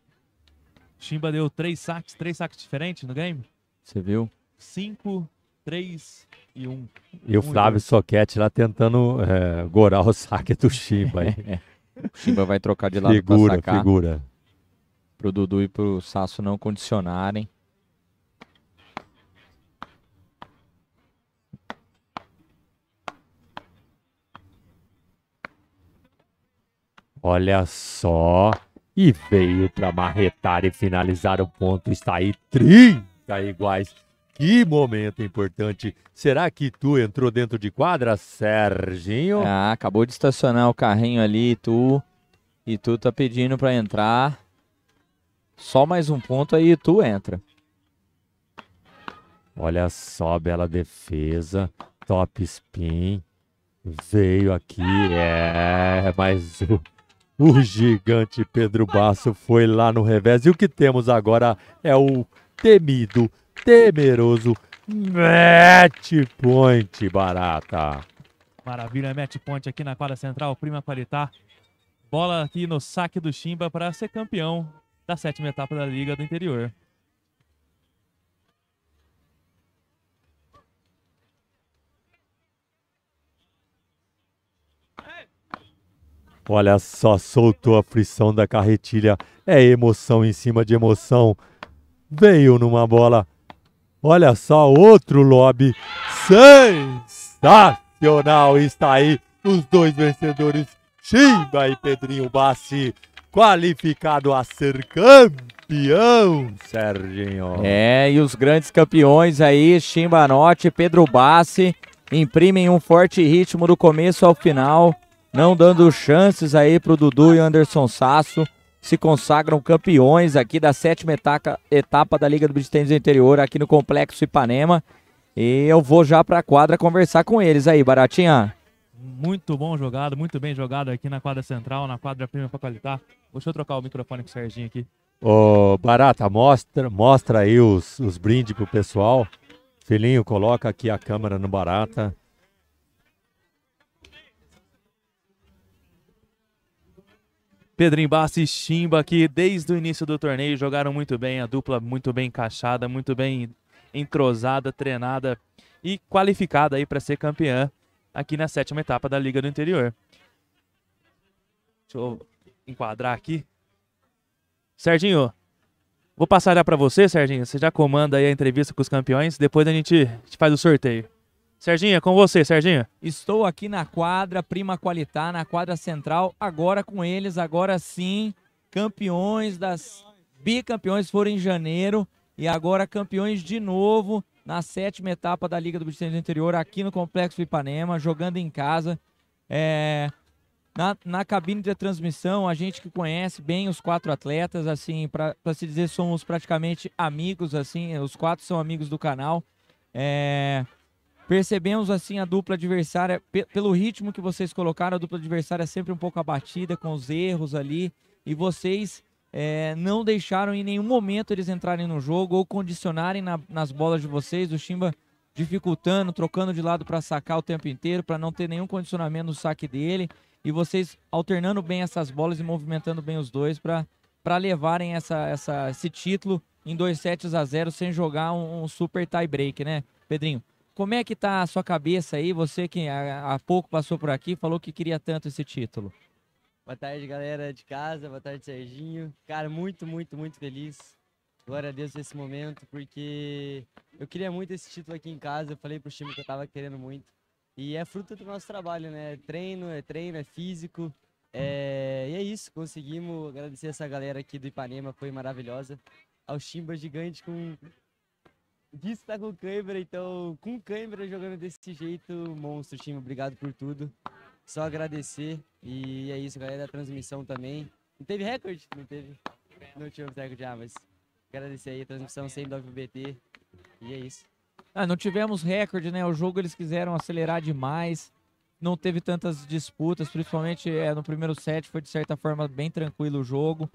Chimba deu três saques, três saques diferentes no game? Você viu? 5, 3 e 1. Um. E um o Flávio e Soquete lá tentando é, gorar o saque do Chimba. O Chimba vai trocar de lado figura, pra sacar. Figura, figura. Pro Dudu e pro Sasso não condicionarem. Olha só. E veio para marretar e finalizar o ponto. Está aí 30 iguais. Que momento importante. Será que tu entrou dentro de quadra, Serginho? Ah, acabou de estacionar o carrinho ali, tu. E tu tá pedindo para entrar. Só mais um ponto aí tu entra. Olha só, bela defesa. Top spin. Veio aqui, é, mais um. O gigante Pedro Basso foi lá no revés e o que temos agora é o temido, temeroso Match Point Barata. Maravilha, Match Point aqui na quadra central, Prima Qualitar. Bola aqui no saque do Chimba para ser campeão da sétima etapa da Liga do Interior. Olha só, soltou a frição da carretilha. É emoção em cima de emoção. Veio numa bola. Olha só, outro lobby. Sensacional! Está aí os dois vencedores, Chimba e Pedrinho Bassi, qualificado a ser campeão, Serginho. É, e os grandes campeões aí, Chimbanote e Pedro Bassi, imprimem um forte ritmo do começo ao final não dando chances aí pro Dudu e Anderson Sasso. Se consagram campeões aqui da sétima etapa da Liga do Beach Tênis Interior, aqui no Complexo Ipanema. E eu vou já para a quadra conversar com eles aí, Baratinha. Muito bom jogado, muito bem jogado aqui na quadra central, na quadra prima para qualitar. Deixa eu trocar o microfone com o Serginho aqui. Ô, Barata, mostra, mostra aí os, os brindes pro pessoal. Filhinho, coloca aqui a câmera no Barata. Pedrinho Bassi e Chimba, que desde o início do torneio jogaram muito bem, a dupla muito bem encaixada, muito bem entrosada, treinada e qualificada aí para ser campeã aqui na sétima etapa da Liga do Interior. Deixa eu enquadrar aqui. Serginho, vou passar para você, Serginho. Você já comanda aí a entrevista com os campeões, depois a gente, a gente faz o sorteio. Serginha, é com você, Serginha. Estou aqui na quadra Prima Qualitá, na quadra central, agora com eles, agora sim, campeões das bicampeões foram em janeiro e agora campeões de novo na sétima etapa da Liga do Bicentenário do Interior aqui no Complexo Ipanema, jogando em casa. É... Na, na cabine de transmissão, a gente que conhece bem os quatro atletas, assim, para se dizer, somos praticamente amigos, assim, os quatro são amigos do canal. É... Percebemos assim a dupla adversária, pelo ritmo que vocês colocaram, a dupla adversária é sempre um pouco abatida, com os erros ali, e vocês é, não deixaram em nenhum momento eles entrarem no jogo ou condicionarem na, nas bolas de vocês. O Chimba dificultando, trocando de lado para sacar o tempo inteiro, para não ter nenhum condicionamento no saque dele, e vocês alternando bem essas bolas e movimentando bem os dois para levarem essa, essa, esse título em dois sets a zero sem jogar um, um super tie break, né, Pedrinho? Como é que está a sua cabeça aí? Você que há pouco passou por aqui, falou que queria tanto esse título. Boa tarde, galera de casa. Boa tarde, Serginho. Cara, muito, muito, muito feliz. Glória a Deus nesse momento, porque eu queria muito esse título aqui em casa. Eu falei pro time que eu tava querendo muito. E é fruto do nosso trabalho, né? É treino, é treino, é físico. É... E é isso, conseguimos agradecer essa galera aqui do Ipanema, foi maravilhosa. Ao Chimba gigante com Diz que tá com câimbra, então com câimbra jogando desse jeito, monstro time, obrigado por tudo. Só agradecer e é isso, galera da transmissão também. Não teve recorde? Não teve? Não tivemos recorde já, ah, mas agradecer aí a transmissão sem WBT e é isso. Ah, não tivemos recorde, né? O jogo eles quiseram acelerar demais, não teve tantas disputas, principalmente é, no primeiro set foi de certa forma bem tranquilo o jogo.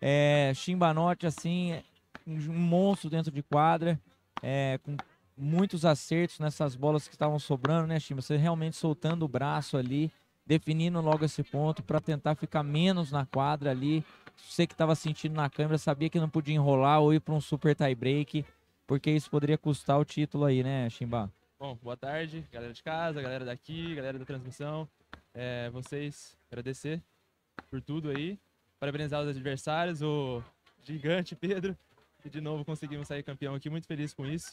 É, Chimbanote, assim, um monstro dentro de quadra é, com muitos acertos nessas bolas que estavam sobrando, né, Chima? Você realmente soltando o braço ali, definindo logo esse ponto para tentar ficar menos na quadra ali. Você que estava sentindo na câmera sabia que não podia enrolar ou ir para um super tie break, porque isso poderia custar o título aí, né, Chimba? Bom, boa tarde, galera de casa, galera daqui, galera da transmissão. É, vocês, agradecer por tudo aí. Parabenizar os adversários, o gigante Pedro, e de novo conseguimos sair campeão aqui, muito feliz com isso.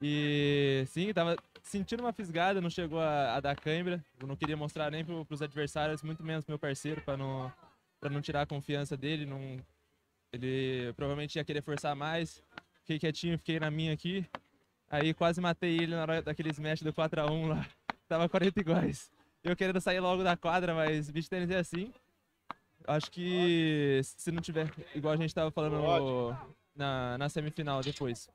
E sim, tava sentindo uma fisgada, não chegou a, a dar cãibra. Eu não queria mostrar nem pro, pros adversários, muito menos pro meu parceiro, para não, pra não tirar a confiança dele. Não, ele provavelmente ia querer forçar mais. Fiquei quietinho, fiquei na minha aqui. Aí quase matei ele na hora daquele smash do 4x1 lá. Tava 40 iguais. Eu querendo sair logo da quadra, mas beat tênis é assim. Acho que se não tiver, igual a gente tava falando no, na, na semifinal depois.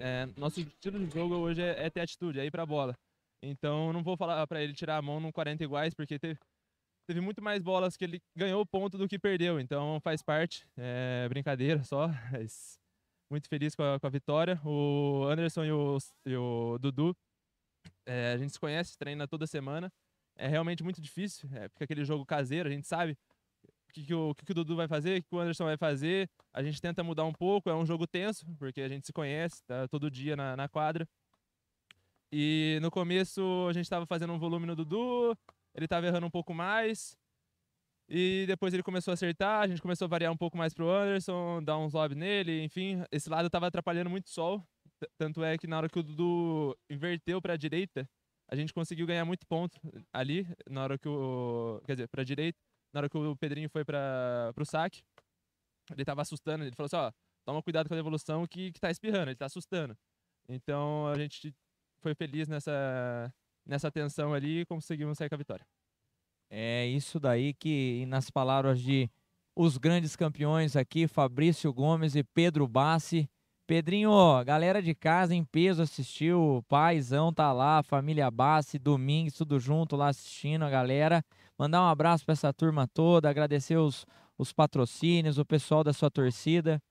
É, nosso estilo de jogo hoje é, é ter atitude, é ir pra bola. Então não vou falar para ele tirar a mão no 40 iguais, porque teve, teve muito mais bolas que ele ganhou ponto do que perdeu. Então faz parte, é brincadeira só. Mas muito feliz com a, com a vitória. O Anderson e o, e o Dudu, é, a gente se conhece, treina toda semana. É realmente muito difícil, é, fica aquele jogo caseiro, a gente sabe que, que, o, que, que o Dudu vai fazer, o que o Anderson vai fazer. A gente tenta mudar um pouco, é um jogo tenso, porque a gente se conhece, tá todo dia na, na quadra. E no começo a gente estava fazendo um volume no Dudu, ele estava errando um pouco mais. E depois ele começou a acertar, a gente começou a variar um pouco mais pro Anderson, dar uns lobes nele, enfim. Esse lado estava atrapalhando muito o sol. Tanto é que na hora que o Dudu inverteu para a direita, a gente conseguiu ganhar muito ponto ali, na hora que o. Quer dizer, para a direita na hora que o Pedrinho foi para pro saque, ele tava assustando, ele falou assim, ó, toma cuidado com a devolução que, que tá espirrando, ele tá assustando. Então a gente foi feliz nessa, nessa tensão ali e conseguimos sair com a vitória. É isso daí que, nas palavras de os grandes campeões aqui, Fabrício Gomes e Pedro Bassi, Pedrinho, galera de casa em peso assistiu, paizão tá lá, família Bassi, Domingues, tudo junto lá assistindo a galera. Mandar um abraço para essa turma toda, agradecer os, os patrocínios, o pessoal da sua torcida.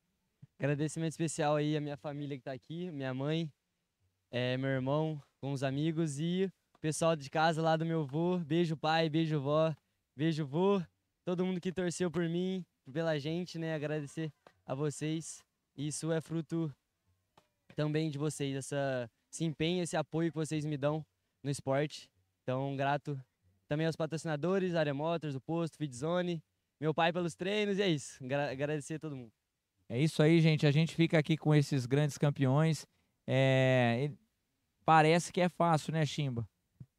Agradecimento especial aí à minha família que tá aqui, minha mãe, é, meu irmão, com os amigos e o pessoal de casa lá do meu vô. Beijo pai, beijo vó, beijo vô, todo mundo que torceu por mim, pela gente, né? Agradecer a vocês. Isso é fruto também de vocês, essa, esse empenho, esse apoio que vocês me dão no esporte. Então, grato também aos patrocinadores, Área Motors, o Posto, Fidzone, meu pai pelos treinos e é isso. Gra agradecer a todo mundo. É isso aí, gente. A gente fica aqui com esses grandes campeões. É... Parece que é fácil, né, Chimba?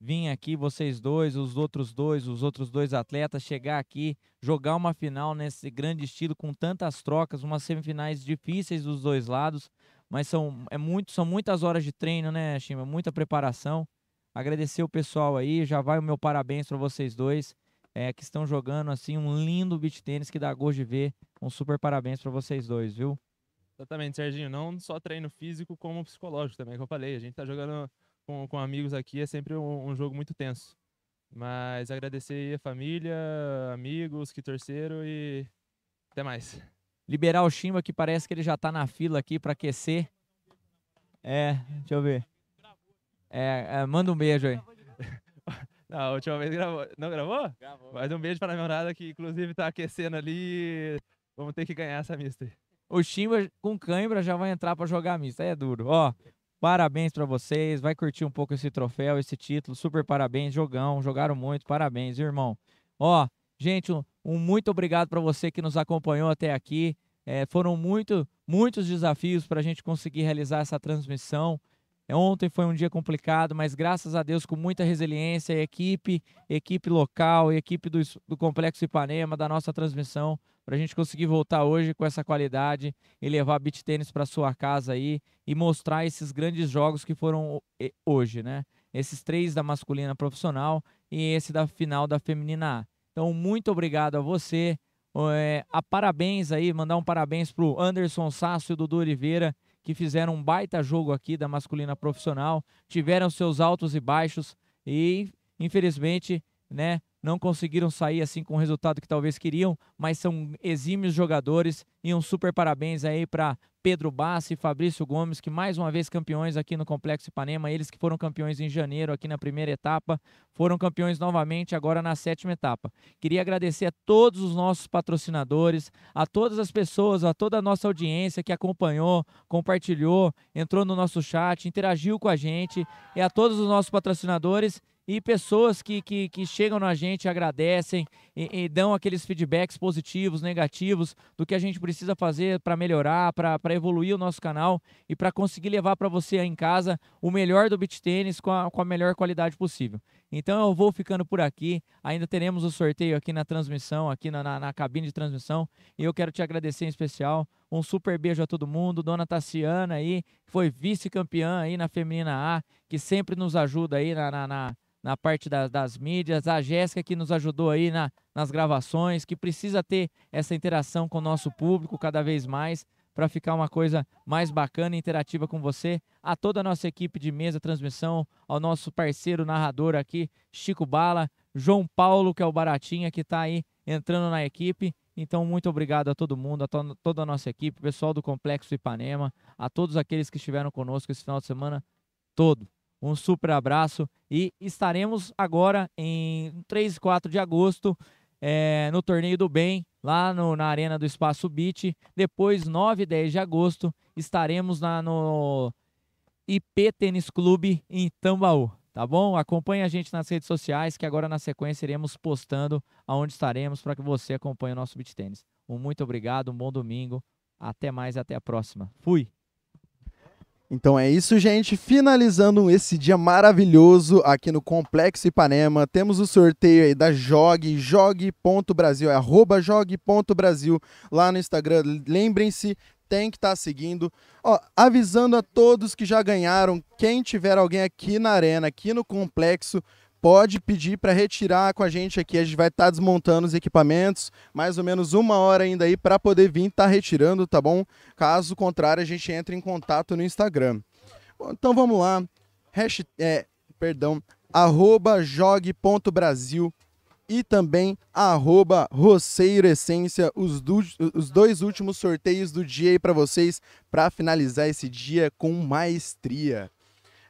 vir aqui, vocês dois, os outros dois, os outros dois atletas, chegar aqui, jogar uma final nesse grande estilo, com tantas trocas, umas semifinais difíceis dos dois lados, mas são, é muito, são muitas horas de treino, né, Chima? Muita preparação. Agradecer o pessoal aí, já vai o meu parabéns para vocês dois, é, que estão jogando assim um lindo beat tênis que dá gosto de ver. Um super parabéns para vocês dois, viu? Exatamente, Serginho. Não só treino físico, como psicológico também, é que eu falei. A gente tá jogando com, com amigos aqui é sempre um, um jogo muito tenso. Mas agradecer aí a família, amigos que torceram e até mais. Liberar o Chimba que parece que ele já está na fila aqui para aquecer. É, deixa eu ver. É, é, manda um beijo aí. Não, a última vez gravou. Não gravou? Gravou. Mas um beijo para a minha namorada que inclusive está aquecendo ali. Vamos ter que ganhar essa mista O Chimba com cãibra já vai entrar para jogar mista. Aí é duro. Ó, Parabéns para vocês. Vai curtir um pouco esse troféu, esse título. Super parabéns, jogão. Jogaram muito. Parabéns, irmão. Ó, gente, um, um muito obrigado para você que nos acompanhou até aqui. É, foram muito, muitos desafios para a gente conseguir realizar essa transmissão. É, ontem foi um dia complicado, mas graças a Deus, com muita resiliência, equipe, equipe local, equipe do, do Complexo Ipanema, da nossa transmissão, para a gente conseguir voltar hoje com essa qualidade e levar beat tênis para sua casa aí e mostrar esses grandes jogos que foram hoje, né? Esses três da masculina profissional e esse da final da feminina A. Então, muito obrigado a você. É, a parabéns aí, mandar um parabéns para o Anderson Sasso e o Dudu Oliveira, que fizeram um baita jogo aqui da masculina profissional, tiveram seus altos e baixos e, infelizmente, né, não conseguiram sair assim com o resultado que talvez queriam, mas são exímios jogadores e um super parabéns aí para Pedro Bassi e Fabrício Gomes, que mais uma vez campeões aqui no Complexo Ipanema, eles que foram campeões em janeiro aqui na primeira etapa, foram campeões novamente agora na sétima etapa. Queria agradecer a todos os nossos patrocinadores, a todas as pessoas, a toda a nossa audiência que acompanhou, compartilhou, entrou no nosso chat, interagiu com a gente e a todos os nossos patrocinadores e pessoas que, que, que, chegam na gente, agradecem e, e, dão aqueles feedbacks positivos, negativos, do que a gente precisa fazer para melhorar, para evoluir o nosso canal e para conseguir levar para você aí em casa o melhor do beat tênis com a, com a melhor qualidade possível. Então eu vou ficando por aqui, ainda teremos o sorteio aqui na transmissão, aqui na, na, na cabine de transmissão, e eu quero te agradecer em especial. Um super beijo a todo mundo. Dona Tassiana aí, que foi vice-campeã aí na Feminina A, que sempre nos ajuda aí na, na, na na parte da, das mídias, a Jéssica que nos ajudou aí na, nas gravações, que precisa ter essa interação com o nosso público cada vez mais para ficar uma coisa mais bacana e interativa com você, a toda a nossa equipe de mesa transmissão, ao nosso parceiro narrador aqui, Chico Bala, João Paulo, que é o Baratinha, que está aí entrando na equipe. Então, muito obrigado a todo mundo, a to toda a nossa equipe, pessoal do Complexo Ipanema, a todos aqueles que estiveram conosco esse final de semana todo um super abraço e estaremos agora em 3 e 4 de agosto é, no Torneio do Bem, lá no, na Arena do Espaço Beat. Depois, 9 e 10 de agosto, estaremos na, no IP Tênis Clube em Tambaú. Tá bom? Acompanhe a gente nas redes sociais, que agora na sequência iremos postando aonde estaremos para que você acompanhe o nosso beat tênis. Um muito obrigado, um bom domingo. Até mais, até a próxima. Fui! Então é isso, gente. Finalizando esse dia maravilhoso aqui no Complexo Ipanema. Temos o sorteio aí da Jogue, jogue.brasil, é arroba jogue.brasil lá no Instagram. Lembrem-se, tem que estar tá seguindo. Ó, avisando a todos que já ganharam, quem tiver alguém aqui na arena, aqui no Complexo, pode pedir para retirar com a gente aqui. A gente vai estar tá desmontando os equipamentos, mais ou menos uma hora ainda aí para poder vir estar tá retirando, tá bom? Caso contrário, a gente entra em contato no Instagram. Bom, então vamos lá. Hashtag, é, perdão, arroba e também arroba os, do, os dois últimos sorteios do dia aí para vocês, para finalizar esse dia com maestria.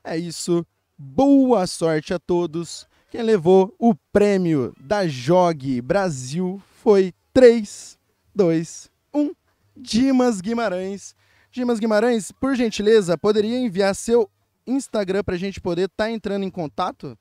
É isso boa sorte a todos. Quem levou o prêmio da Jog Brasil foi 3, 2, 1, Dimas Guimarães. Dimas Guimarães, por gentileza, poderia enviar seu Instagram para a gente poder estar tá entrando em contato?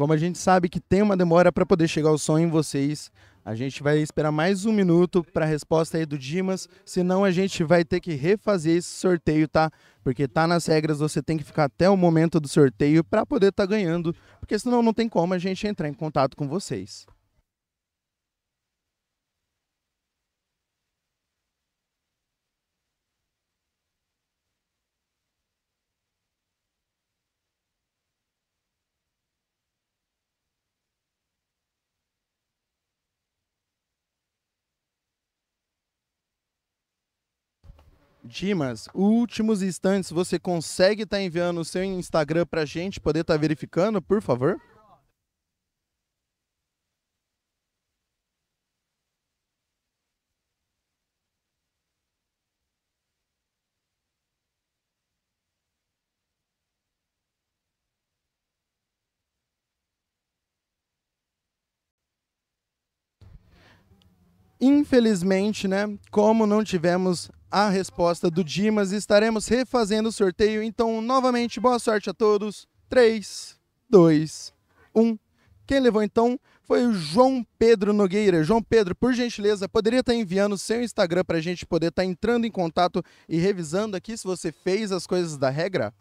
Como a gente sabe que tem uma demora para poder chegar o som em vocês, a gente vai esperar mais um minuto para a resposta aí do Dimas, senão a gente vai ter que refazer esse sorteio, tá? Porque tá nas regras, você tem que ficar até o momento do sorteio para poder estar tá ganhando, porque senão não tem como a gente entrar em contato com vocês. Dimas, últimos instantes, você consegue estar tá enviando o seu Instagram para a gente poder estar tá verificando, por favor? Infelizmente, né, como não tivemos a resposta do Dimas, estaremos refazendo o sorteio. Então, novamente, boa sorte a todos. 3, 2, 1. Quem levou então foi o João Pedro Nogueira. João Pedro, por gentileza, poderia estar enviando seu Instagram para a gente poder estar entrando em contato e revisando aqui se você fez as coisas da regra?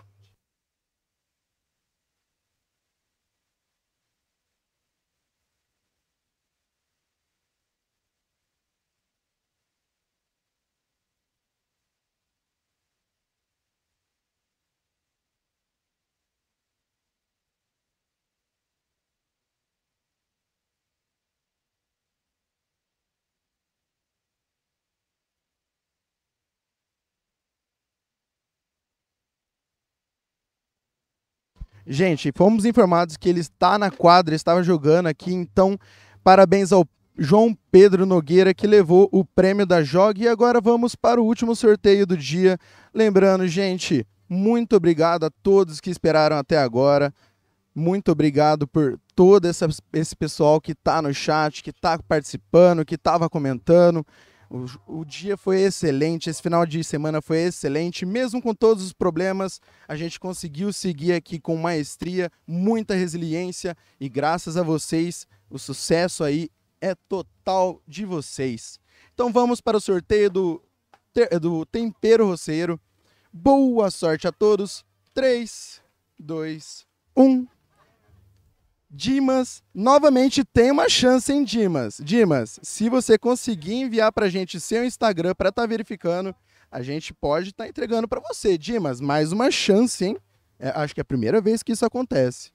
Gente, fomos informados que ele está na quadra, estava jogando aqui, então parabéns ao João Pedro Nogueira que levou o prêmio da Joga. E agora vamos para o último sorteio do dia. Lembrando, gente, muito obrigado a todos que esperaram até agora. Muito obrigado por todo esse pessoal que está no chat, que está participando, que estava comentando. O, o dia foi excelente, esse final de semana foi excelente, mesmo com todos os problemas, a gente conseguiu seguir aqui com maestria, muita resiliência e graças a vocês, o sucesso aí é total de vocês. Então vamos para o sorteio do, do Tempero Roceiro. Boa sorte a todos. 3, 2, 1. Dimas, novamente tem uma chance em Dimas. Dimas, se você conseguir enviar pra gente seu Instagram para estar tá verificando, a gente pode estar tá entregando para você. Dimas, mais uma chance, hein? É, acho que é a primeira vez que isso acontece.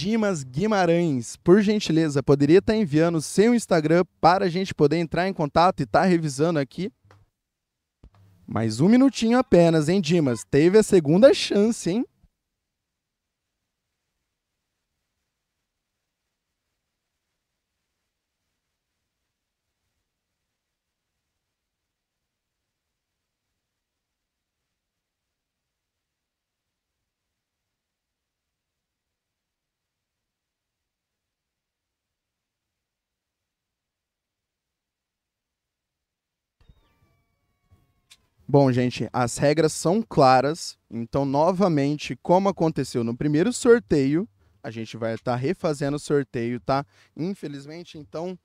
Dimas Guimarães, por gentileza, poderia estar tá enviando seu Instagram para a gente poder entrar em contato e estar tá revisando aqui? Mais um minutinho apenas, hein, Dimas? Teve a segunda chance, hein? Bom, gente, as regras são claras. Então, novamente, como aconteceu no primeiro sorteio, a gente vai estar tá refazendo o sorteio, tá? Infelizmente, então,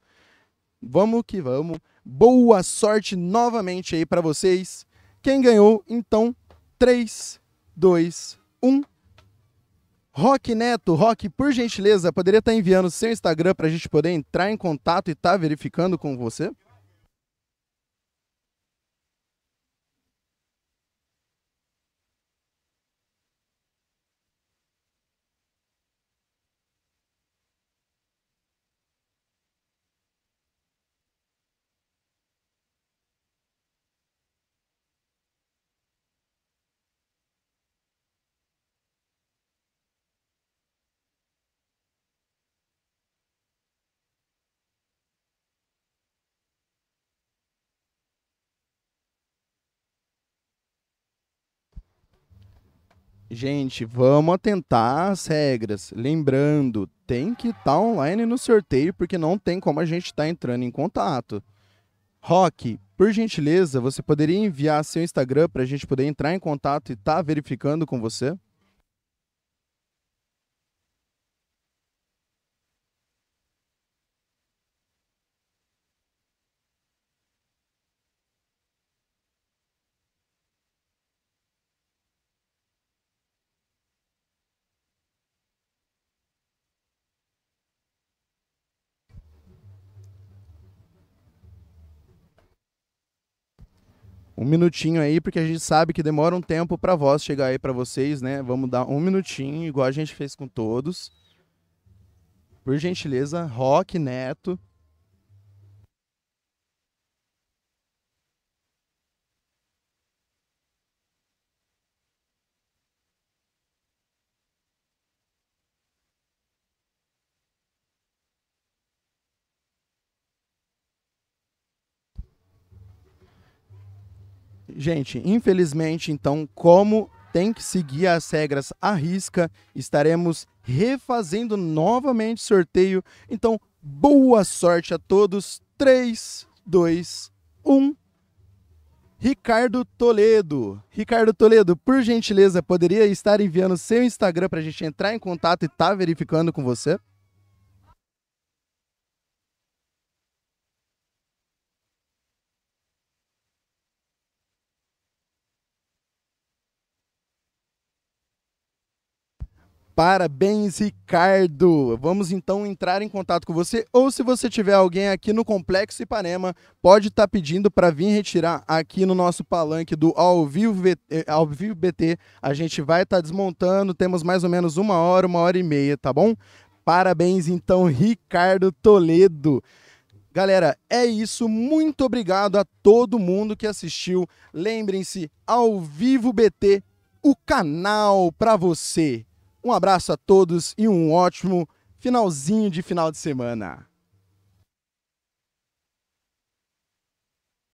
vamos que vamos. Boa sorte novamente aí para vocês. Quem ganhou, então, 3, 2, 1. Rock Neto, Rock, por gentileza, poderia estar tá enviando seu Instagram para a gente poder entrar em contato e estar tá verificando com você? Gente, vamos atentar às regras. Lembrando, tem que estar tá online no sorteio, porque não tem como a gente estar tá entrando em contato. Rock, por gentileza, você poderia enviar seu Instagram para a gente poder entrar em contato e estar tá verificando com você? um minutinho aí, porque a gente sabe que demora um tempo para voz chegar aí para vocês, né? Vamos dar um minutinho, igual a gente fez com todos. Por gentileza, Rock Neto, Gente, infelizmente, então, como tem que seguir as regras à risca, estaremos refazendo novamente sorteio. Então, boa sorte a todos. 3, 2, 1. Ricardo Toledo. Ricardo Toledo, por gentileza, poderia estar enviando seu Instagram para a gente entrar em contato e estar tá verificando com você? Parabéns, Ricardo! Vamos então entrar em contato com você, ou se você tiver alguém aqui no Complexo Ipanema, pode estar tá pedindo para vir retirar aqui no nosso palanque do Ao Vivo, eh, Ao Vivo BT. A gente vai estar tá desmontando, temos mais ou menos uma hora, uma hora e meia, tá bom? Parabéns, então, Ricardo Toledo! Galera, é isso. Muito obrigado a todo mundo que assistiu. Lembrem-se, Ao Vivo BT, o canal para você. Um abraço a todos e um ótimo finalzinho de final de semana.